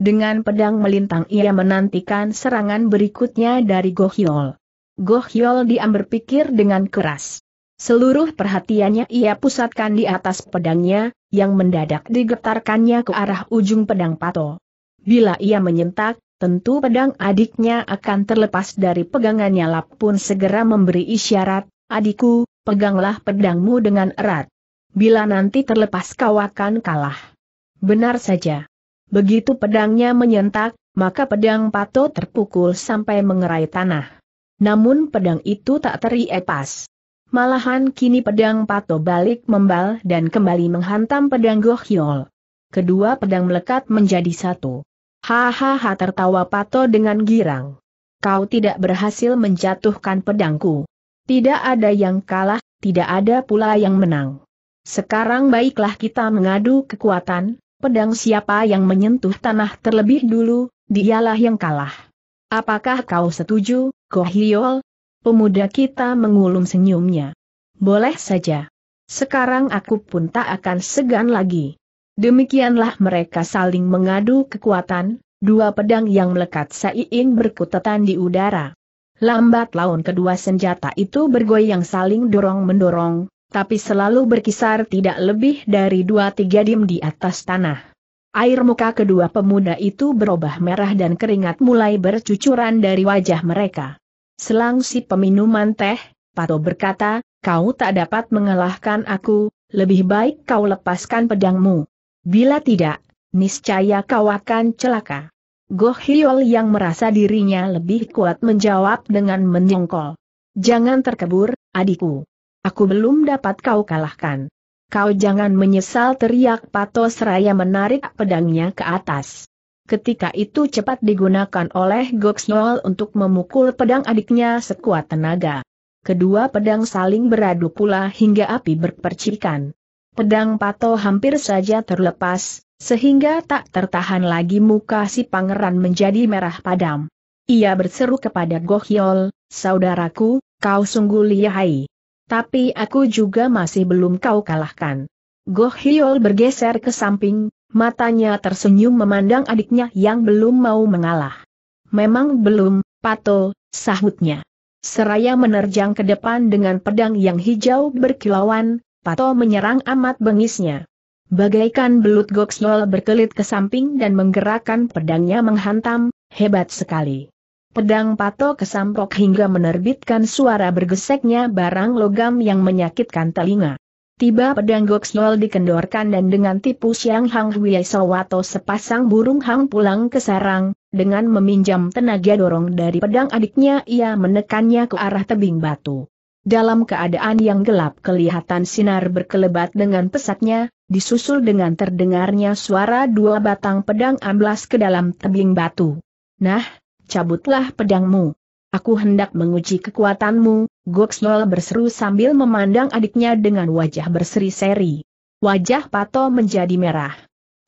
Dengan pedang melintang ia menantikan serangan berikutnya dari Gohiol. Goh Yol Diam berpikir dengan keras. Seluruh perhatiannya ia pusatkan di atas pedangnya, yang mendadak digetarkannya ke arah ujung pedang Pato. Bila ia menyentak, tentu pedang adiknya akan terlepas dari pegangannya Lap pun segera memberi isyarat, adikku, peganglah pedangmu dengan erat. Bila nanti terlepas kau akan kalah. Benar saja. Begitu pedangnya menyentak, maka pedang Pato terpukul sampai mengerai tanah. Namun pedang itu tak teriepas. Malahan kini pedang Pato balik membal dan kembali menghantam pedang Gohyol. Kedua pedang melekat menjadi satu. Hahaha tertawa Pato dengan girang. Kau tidak berhasil menjatuhkan pedangku. Tidak ada yang kalah, tidak ada pula yang menang. Sekarang baiklah kita mengadu kekuatan, pedang siapa yang menyentuh tanah terlebih dulu, dialah yang kalah. Apakah kau setuju, Kohiol? Pemuda kita mengulum senyumnya. Boleh saja. Sekarang aku pun tak akan segan lagi. Demikianlah mereka saling mengadu kekuatan, dua pedang yang melekat saiing berkutatan di udara. Lambat laun kedua senjata itu bergoyang saling dorong-mendorong, tapi selalu berkisar tidak lebih dari dua tiga dim di atas tanah. Air muka kedua pemuda itu berubah merah dan keringat mulai bercucuran dari wajah mereka. Selang si peminuman teh, Pato berkata, kau tak dapat mengalahkan aku, lebih baik kau lepaskan pedangmu. Bila tidak, niscaya kau akan celaka. Goh Hiol yang merasa dirinya lebih kuat menjawab dengan menyongkol. Jangan terkebur, adikku. Aku belum dapat kau kalahkan. Kau jangan menyesal teriak Pato seraya menarik pedangnya ke atas. Ketika itu cepat digunakan oleh Goksnol untuk memukul pedang adiknya sekuat tenaga. Kedua pedang saling beradu pula hingga api berpercikan. Pedang Pato hampir saja terlepas, sehingga tak tertahan lagi muka si pangeran menjadi merah padam. Ia berseru kepada Gohyol, saudaraku, kau sungguh lihai. Tapi aku juga masih belum kau kalahkan. Goh Hiol bergeser ke samping, matanya tersenyum memandang adiknya yang belum mau mengalah. Memang belum, Pato, sahutnya. Seraya menerjang ke depan dengan pedang yang hijau berkilauan, Pato menyerang amat bengisnya. Bagaikan belut Goxiol berkelit ke samping dan menggerakkan pedangnya menghantam, hebat sekali. Pedang Pato kesampok hingga menerbitkan suara bergeseknya barang logam yang menyakitkan telinga. Tiba pedang Goksnol dikendorkan dan dengan tipu siang Hang Huye Sawato sepasang burung Hang pulang ke sarang, dengan meminjam tenaga dorong dari pedang adiknya ia menekannya ke arah tebing batu. Dalam keadaan yang gelap kelihatan sinar berkelebat dengan pesatnya, disusul dengan terdengarnya suara dua batang pedang amblas ke dalam tebing batu. Nah, cabutlah pedangmu. Aku hendak menguji kekuatanmu, Goksnol berseru sambil memandang adiknya dengan wajah berseri-seri. Wajah Pato menjadi merah.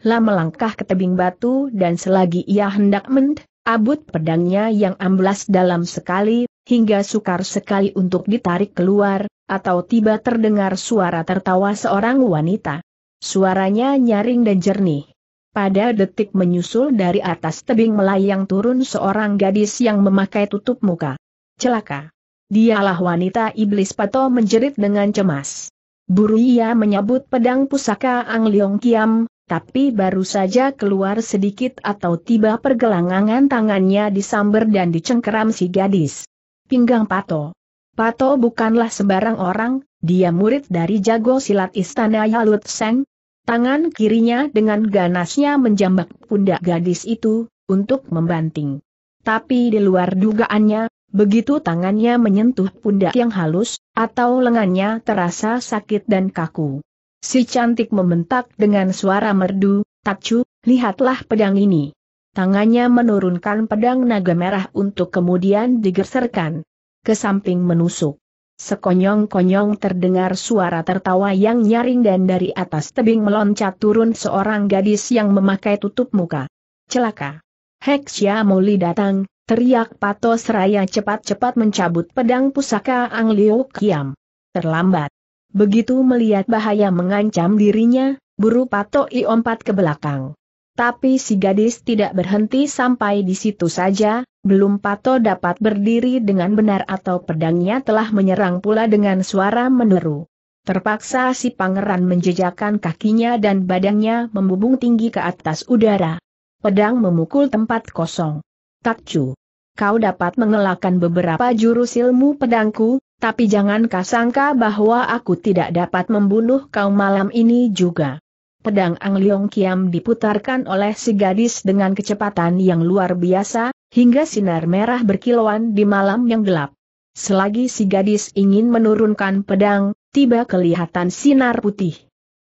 La melangkah ke tebing batu dan selagi ia hendak mend, abut pedangnya yang amblas dalam sekali, hingga sukar sekali untuk ditarik keluar, atau tiba terdengar suara tertawa seorang wanita. Suaranya nyaring dan jernih. Pada detik menyusul dari atas tebing melayang turun seorang gadis yang memakai tutup muka. Celaka. Dialah wanita iblis Pato menjerit dengan cemas. Buru ia menyebut pedang pusaka Ang Leong Kiam, tapi baru saja keluar sedikit atau tiba pergelangan tangannya disamber dan dicengkeram si gadis. Pinggang Pato. Pato bukanlah sembarang orang, dia murid dari jago silat istana Yalut Seng, Tangan kirinya dengan ganasnya menjambak pundak gadis itu, untuk membanting. Tapi di luar dugaannya, begitu tangannya menyentuh pundak yang halus, atau lengannya terasa sakit dan kaku. Si cantik membentak dengan suara merdu, Takcu, lihatlah pedang ini. Tangannya menurunkan pedang naga merah untuk kemudian digeserkan. Ke samping menusuk. Sekonyong-konyong terdengar suara tertawa yang nyaring dan dari atas tebing meloncat turun seorang gadis yang memakai tutup muka. Celaka! Heksya Muli datang, teriak pato seraya cepat-cepat mencabut pedang pusaka Ang Liu Kiam. Terlambat. Begitu melihat bahaya mengancam dirinya, buru Pato I ke belakang. Tapi si gadis tidak berhenti sampai di situ saja, belum Pato dapat berdiri dengan benar atau pedangnya telah menyerang pula dengan suara meneru. Terpaksa si pangeran menjejakkan kakinya dan badannya membubung tinggi ke atas udara. Pedang memukul tempat kosong. Takcu. Kau dapat mengelakkan beberapa jurus ilmu pedangku, tapi jangan kasangka bahwa aku tidak dapat membunuh kau malam ini juga pedang Ang Leong Kiam diputarkan oleh si gadis dengan kecepatan yang luar biasa, hingga sinar merah berkilauan di malam yang gelap. Selagi si gadis ingin menurunkan pedang, tiba kelihatan sinar putih.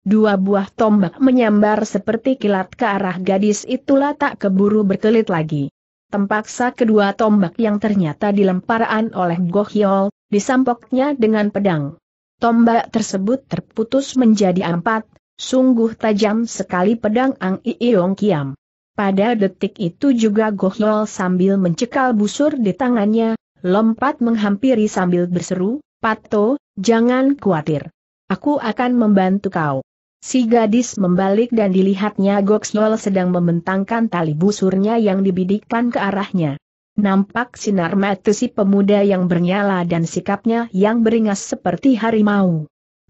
Dua buah tombak menyambar seperti kilat ke arah gadis itulah tak keburu berkelit lagi. Tempaksa kedua tombak yang ternyata dilemparan oleh Gohyol, disampoknya dengan pedang. Tombak tersebut terputus menjadi empat, Sungguh tajam sekali pedang Ang Iyong Kiam. Pada detik itu juga Gohlol sambil mencekal busur di tangannya, lompat menghampiri sambil berseru, Pato, jangan khawatir. Aku akan membantu kau. Si gadis membalik dan dilihatnya Goxlol sedang membentangkan tali busurnya yang dibidikkan ke arahnya. Nampak sinar mata si pemuda yang bernyala dan sikapnya yang beringas seperti harimau.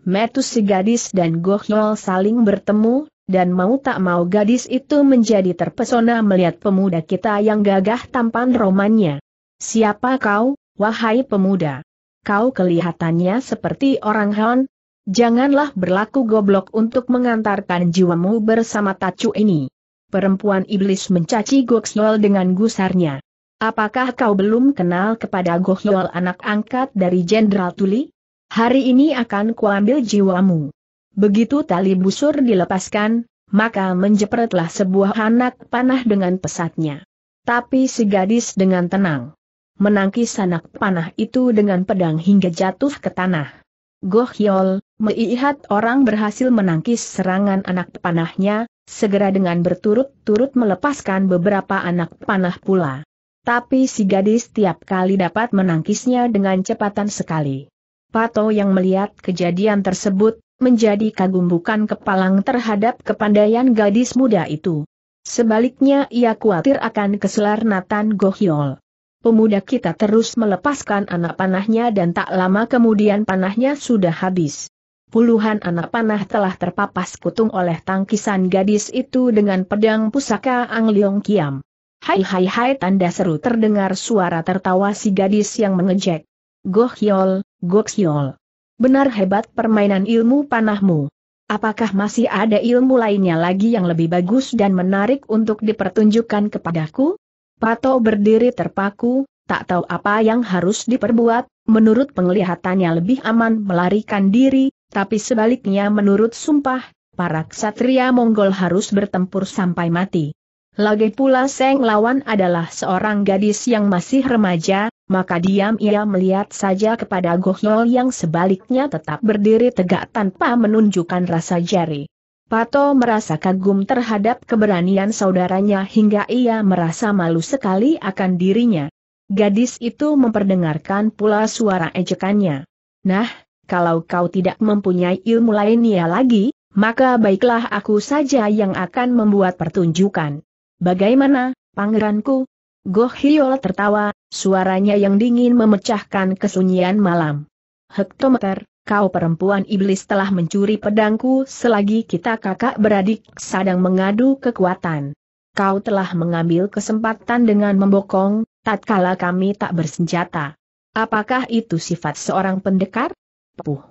Metus si gadis dan Gohyol saling bertemu, dan mau tak mau gadis itu menjadi terpesona melihat pemuda kita yang gagah tampan romannya. Siapa kau, wahai pemuda? Kau kelihatannya seperti orang Hon. Janganlah berlaku goblok untuk mengantarkan jiwamu bersama tacu ini. Perempuan iblis mencaci Gohyol dengan gusarnya. Apakah kau belum kenal kepada Gohyol anak angkat dari Jenderal Tuli? Hari ini akan kuambil jiwamu. Begitu tali busur dilepaskan, maka menjepretlah sebuah anak panah dengan pesatnya. Tapi si gadis dengan tenang. Menangkis anak panah itu dengan pedang hingga jatuh ke tanah. Goh Yol, melihat orang berhasil menangkis serangan anak panahnya, segera dengan berturut-turut melepaskan beberapa anak panah pula. Tapi si gadis tiap kali dapat menangkisnya dengan cepatan sekali. Pato yang melihat kejadian tersebut, menjadi kagum bukan kepalang terhadap kepandaian gadis muda itu. Sebaliknya ia khawatir akan keselarnatan Gohyol. Pemuda kita terus melepaskan anak panahnya dan tak lama kemudian panahnya sudah habis. Puluhan anak panah telah terpapas kutung oleh tangkisan gadis itu dengan pedang pusaka Ang Leong Kiam. Hai hai hai tanda seru terdengar suara tertawa si gadis yang mengejek. Gohyol, Goksiol. Benar hebat permainan ilmu panahmu. Apakah masih ada ilmu lainnya lagi yang lebih bagus dan menarik untuk dipertunjukkan kepadaku? Pato berdiri terpaku, tak tahu apa yang harus diperbuat, menurut penglihatannya lebih aman melarikan diri, tapi sebaliknya menurut sumpah, para ksatria Mongol harus bertempur sampai mati. Lagi pula Seng Lawan adalah seorang gadis yang masih remaja, maka diam-ia melihat saja kepada Gohyol yang sebaliknya tetap berdiri tegak tanpa menunjukkan rasa jari. Pato merasa kagum terhadap keberanian saudaranya hingga ia merasa malu sekali akan dirinya. Gadis itu memperdengarkan pula suara ejekannya. Nah, kalau kau tidak mempunyai ilmu lainnya lagi, maka baiklah aku saja yang akan membuat pertunjukan. Bagaimana, pangeranku? Goh Hiol tertawa, suaranya yang dingin memecahkan kesunyian malam. Hektometer, kau perempuan iblis telah mencuri pedangku selagi kita kakak beradik sedang mengadu kekuatan. Kau telah mengambil kesempatan dengan membokong, tatkala kami tak bersenjata. Apakah itu sifat seorang pendekar? Puh.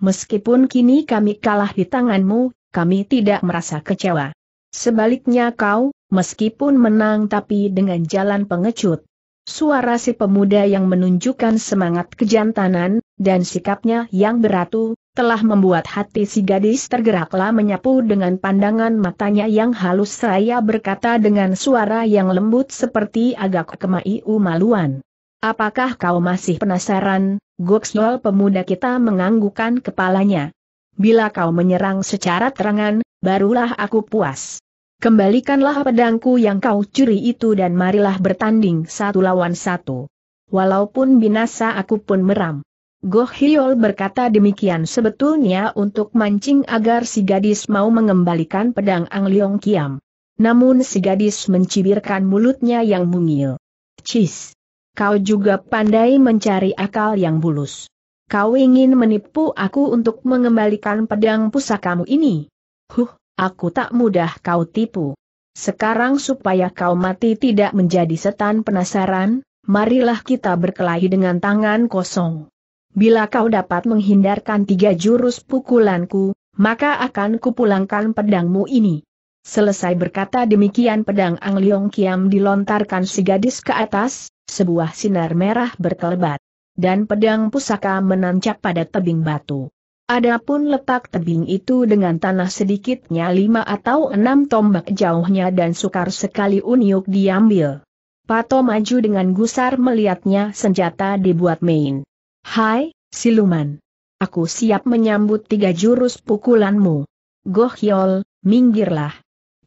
Meskipun kini kami kalah di tanganmu, kami tidak merasa kecewa. Sebaliknya kau, meskipun menang tapi dengan jalan pengecut. Suara si pemuda yang menunjukkan semangat kejantanan, dan sikapnya yang beratu, telah membuat hati si gadis tergeraklah menyapu dengan pandangan matanya yang halus seraya berkata dengan suara yang lembut seperti agak kemai umaluan. Apakah kau masih penasaran, Goksol pemuda kita menganggukkan kepalanya. Bila kau menyerang secara terangan, barulah aku puas. Kembalikanlah pedangku yang kau curi itu dan marilah bertanding satu lawan satu. Walaupun binasa aku pun meram. Goh Hiol berkata demikian sebetulnya untuk mancing agar si gadis mau mengembalikan pedang Ang Leong Kiam. Namun si gadis mencibirkan mulutnya yang mungil. Cis! Kau juga pandai mencari akal yang bulus. Kau ingin menipu aku untuk mengembalikan pedang pusakamu ini? Huh! Aku tak mudah kau tipu. Sekarang supaya kau mati tidak menjadi setan penasaran, marilah kita berkelahi dengan tangan kosong. Bila kau dapat menghindarkan tiga jurus pukulanku, maka akan kupulangkan pedangmu ini. Selesai berkata demikian pedang Ang Leong Kiam dilontarkan si gadis ke atas, sebuah sinar merah berkelebat. Dan pedang pusaka menancap pada tebing batu. Adapun letak tebing itu dengan tanah sedikitnya lima atau enam tombak jauhnya dan sukar sekali Unyuk diambil. Pato maju dengan gusar melihatnya senjata dibuat main. Hai, siluman. Aku siap menyambut tiga jurus pukulanmu. Gohyol, minggirlah.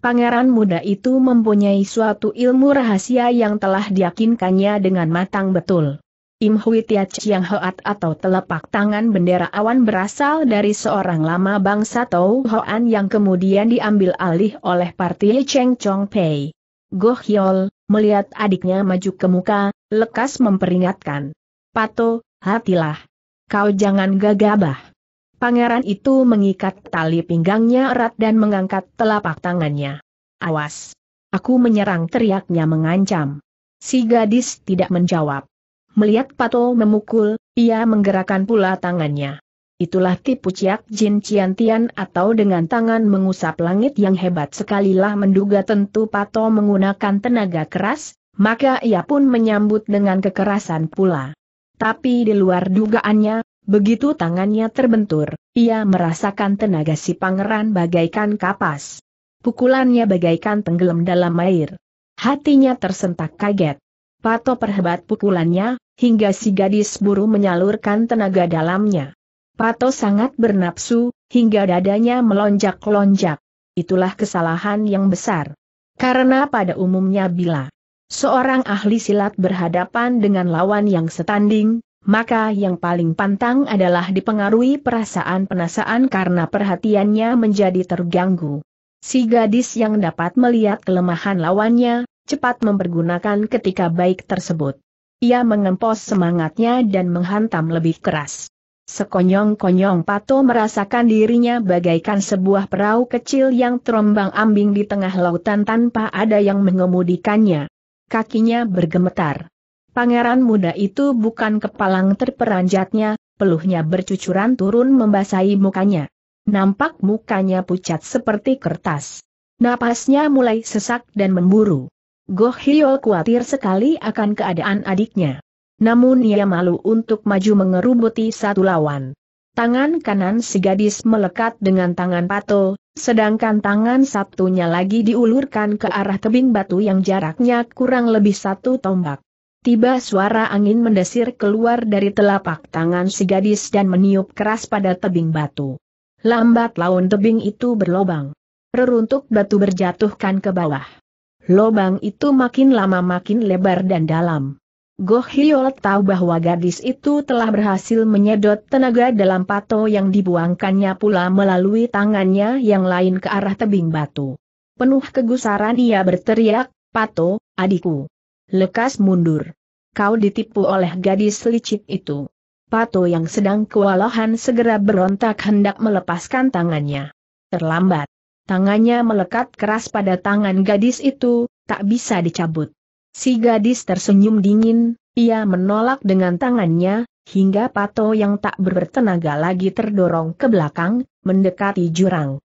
Pangeran muda itu mempunyai suatu ilmu rahasia yang telah diyakinkannya dengan matang betul. Im Hui Tia yang Hoat atau telapak tangan bendera awan berasal dari seorang lama bangsa Tau Hoan yang kemudian diambil alih oleh Parti Cheng Chong Pei. Goh Hyol, melihat adiknya maju ke muka, lekas memperingatkan. Pato, hatilah. Kau jangan gagabah. Pangeran itu mengikat tali pinggangnya erat dan mengangkat telapak tangannya. Awas! Aku menyerang teriaknya mengancam. Si gadis tidak menjawab. Melihat Pato memukul, ia menggerakkan pula tangannya. Itulah tipu ciak Jin Ciantian atau dengan tangan mengusap langit yang hebat sekalilah menduga tentu Pato menggunakan tenaga keras, maka ia pun menyambut dengan kekerasan pula. Tapi di luar dugaannya, begitu tangannya terbentur, ia merasakan tenaga si pangeran bagaikan kapas. Pukulannya bagaikan tenggelam dalam air. Hatinya tersentak kaget. Pato perhebat pukulannya, hingga si gadis buru menyalurkan tenaga dalamnya. Pato sangat bernapsu, hingga dadanya melonjak-lonjak. Itulah kesalahan yang besar. Karena pada umumnya bila seorang ahli silat berhadapan dengan lawan yang setanding, maka yang paling pantang adalah dipengaruhi perasaan penasaran karena perhatiannya menjadi terganggu. Si gadis yang dapat melihat kelemahan lawannya, cepat mempergunakan ketika baik tersebut. Ia mengempos semangatnya dan menghantam lebih keras. Sekonyong-konyong Pato merasakan dirinya bagaikan sebuah perahu kecil yang terombang-ambing di tengah lautan tanpa ada yang mengemudikannya. Kakinya bergemetar. Pangeran muda itu bukan kepalang terperanjatnya, peluhnya bercucuran turun membasahi mukanya. Nampak mukanya pucat seperti kertas. Napasnya mulai sesak dan memburu. Goh Hyo khawatir sekali akan keadaan adiknya. Namun ia malu untuk maju mengerubuti satu lawan. Tangan kanan si gadis melekat dengan tangan Pato, sedangkan tangan satunya lagi diulurkan ke arah tebing batu yang jaraknya kurang lebih satu tombak. Tiba suara angin mendesir keluar dari telapak tangan si gadis dan meniup keras pada tebing batu. Lambat laun tebing itu berlobang. Reruntuk batu berjatuhkan ke bawah. Lobang itu makin lama makin lebar dan dalam. Goh Hiol tahu bahwa gadis itu telah berhasil menyedot tenaga dalam pato yang dibuangkannya pula melalui tangannya yang lain ke arah tebing batu. Penuh kegusaran ia berteriak, Pato, adikku. Lekas mundur. Kau ditipu oleh gadis licik itu. Pato yang sedang kewalahan segera berontak hendak melepaskan tangannya. Terlambat tangannya melekat keras pada tangan gadis itu, tak bisa dicabut. Si gadis tersenyum dingin, ia menolak dengan tangannya, hingga pato yang tak bertenaga lagi terdorong ke belakang, mendekati jurang.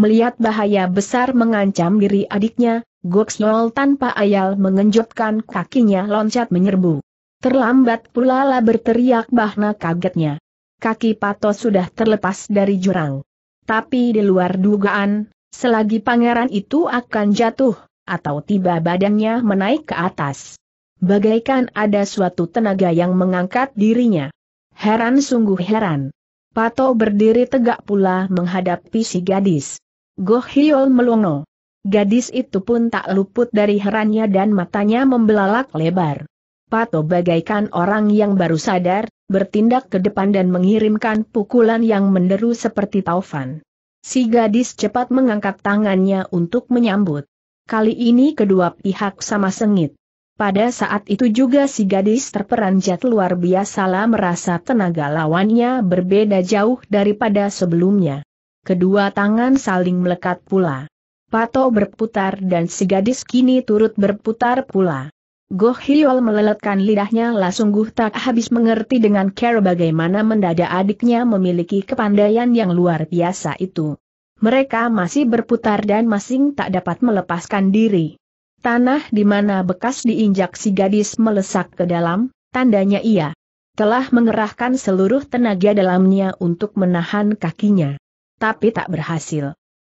Melihat bahaya besar mengancam diri adiknya, Goksyol tanpa ayal mengenjotkan kakinya loncat menyerbu. Terlambat pula lah berteriak bahna kagetnya. Kaki Pato sudah terlepas dari jurang. Tapi di luar dugaan, Selagi pangeran itu akan jatuh, atau tiba badannya menaik ke atas. Bagaikan ada suatu tenaga yang mengangkat dirinya. Heran sungguh heran. Pato berdiri tegak pula menghadapi si gadis. Goh Hiol melongo. Gadis itu pun tak luput dari herannya dan matanya membelalak lebar. Pato bagaikan orang yang baru sadar, bertindak ke depan dan mengirimkan pukulan yang menderu seperti taufan. Si gadis cepat mengangkat tangannya untuk menyambut. Kali ini kedua pihak sama sengit. Pada saat itu juga si gadis terperanjat luar biasalah merasa tenaga lawannya berbeda jauh daripada sebelumnya. Kedua tangan saling melekat pula. Pato berputar dan si gadis kini turut berputar pula. Goh Hiol meleletkan lidahnya lah sungguh tak habis mengerti dengan Care bagaimana mendadak adiknya memiliki kepandaian yang luar biasa itu. Mereka masih berputar dan masing tak dapat melepaskan diri. Tanah di mana bekas diinjak si gadis melesak ke dalam, tandanya ia telah mengerahkan seluruh tenaga dalamnya untuk menahan kakinya. Tapi tak berhasil.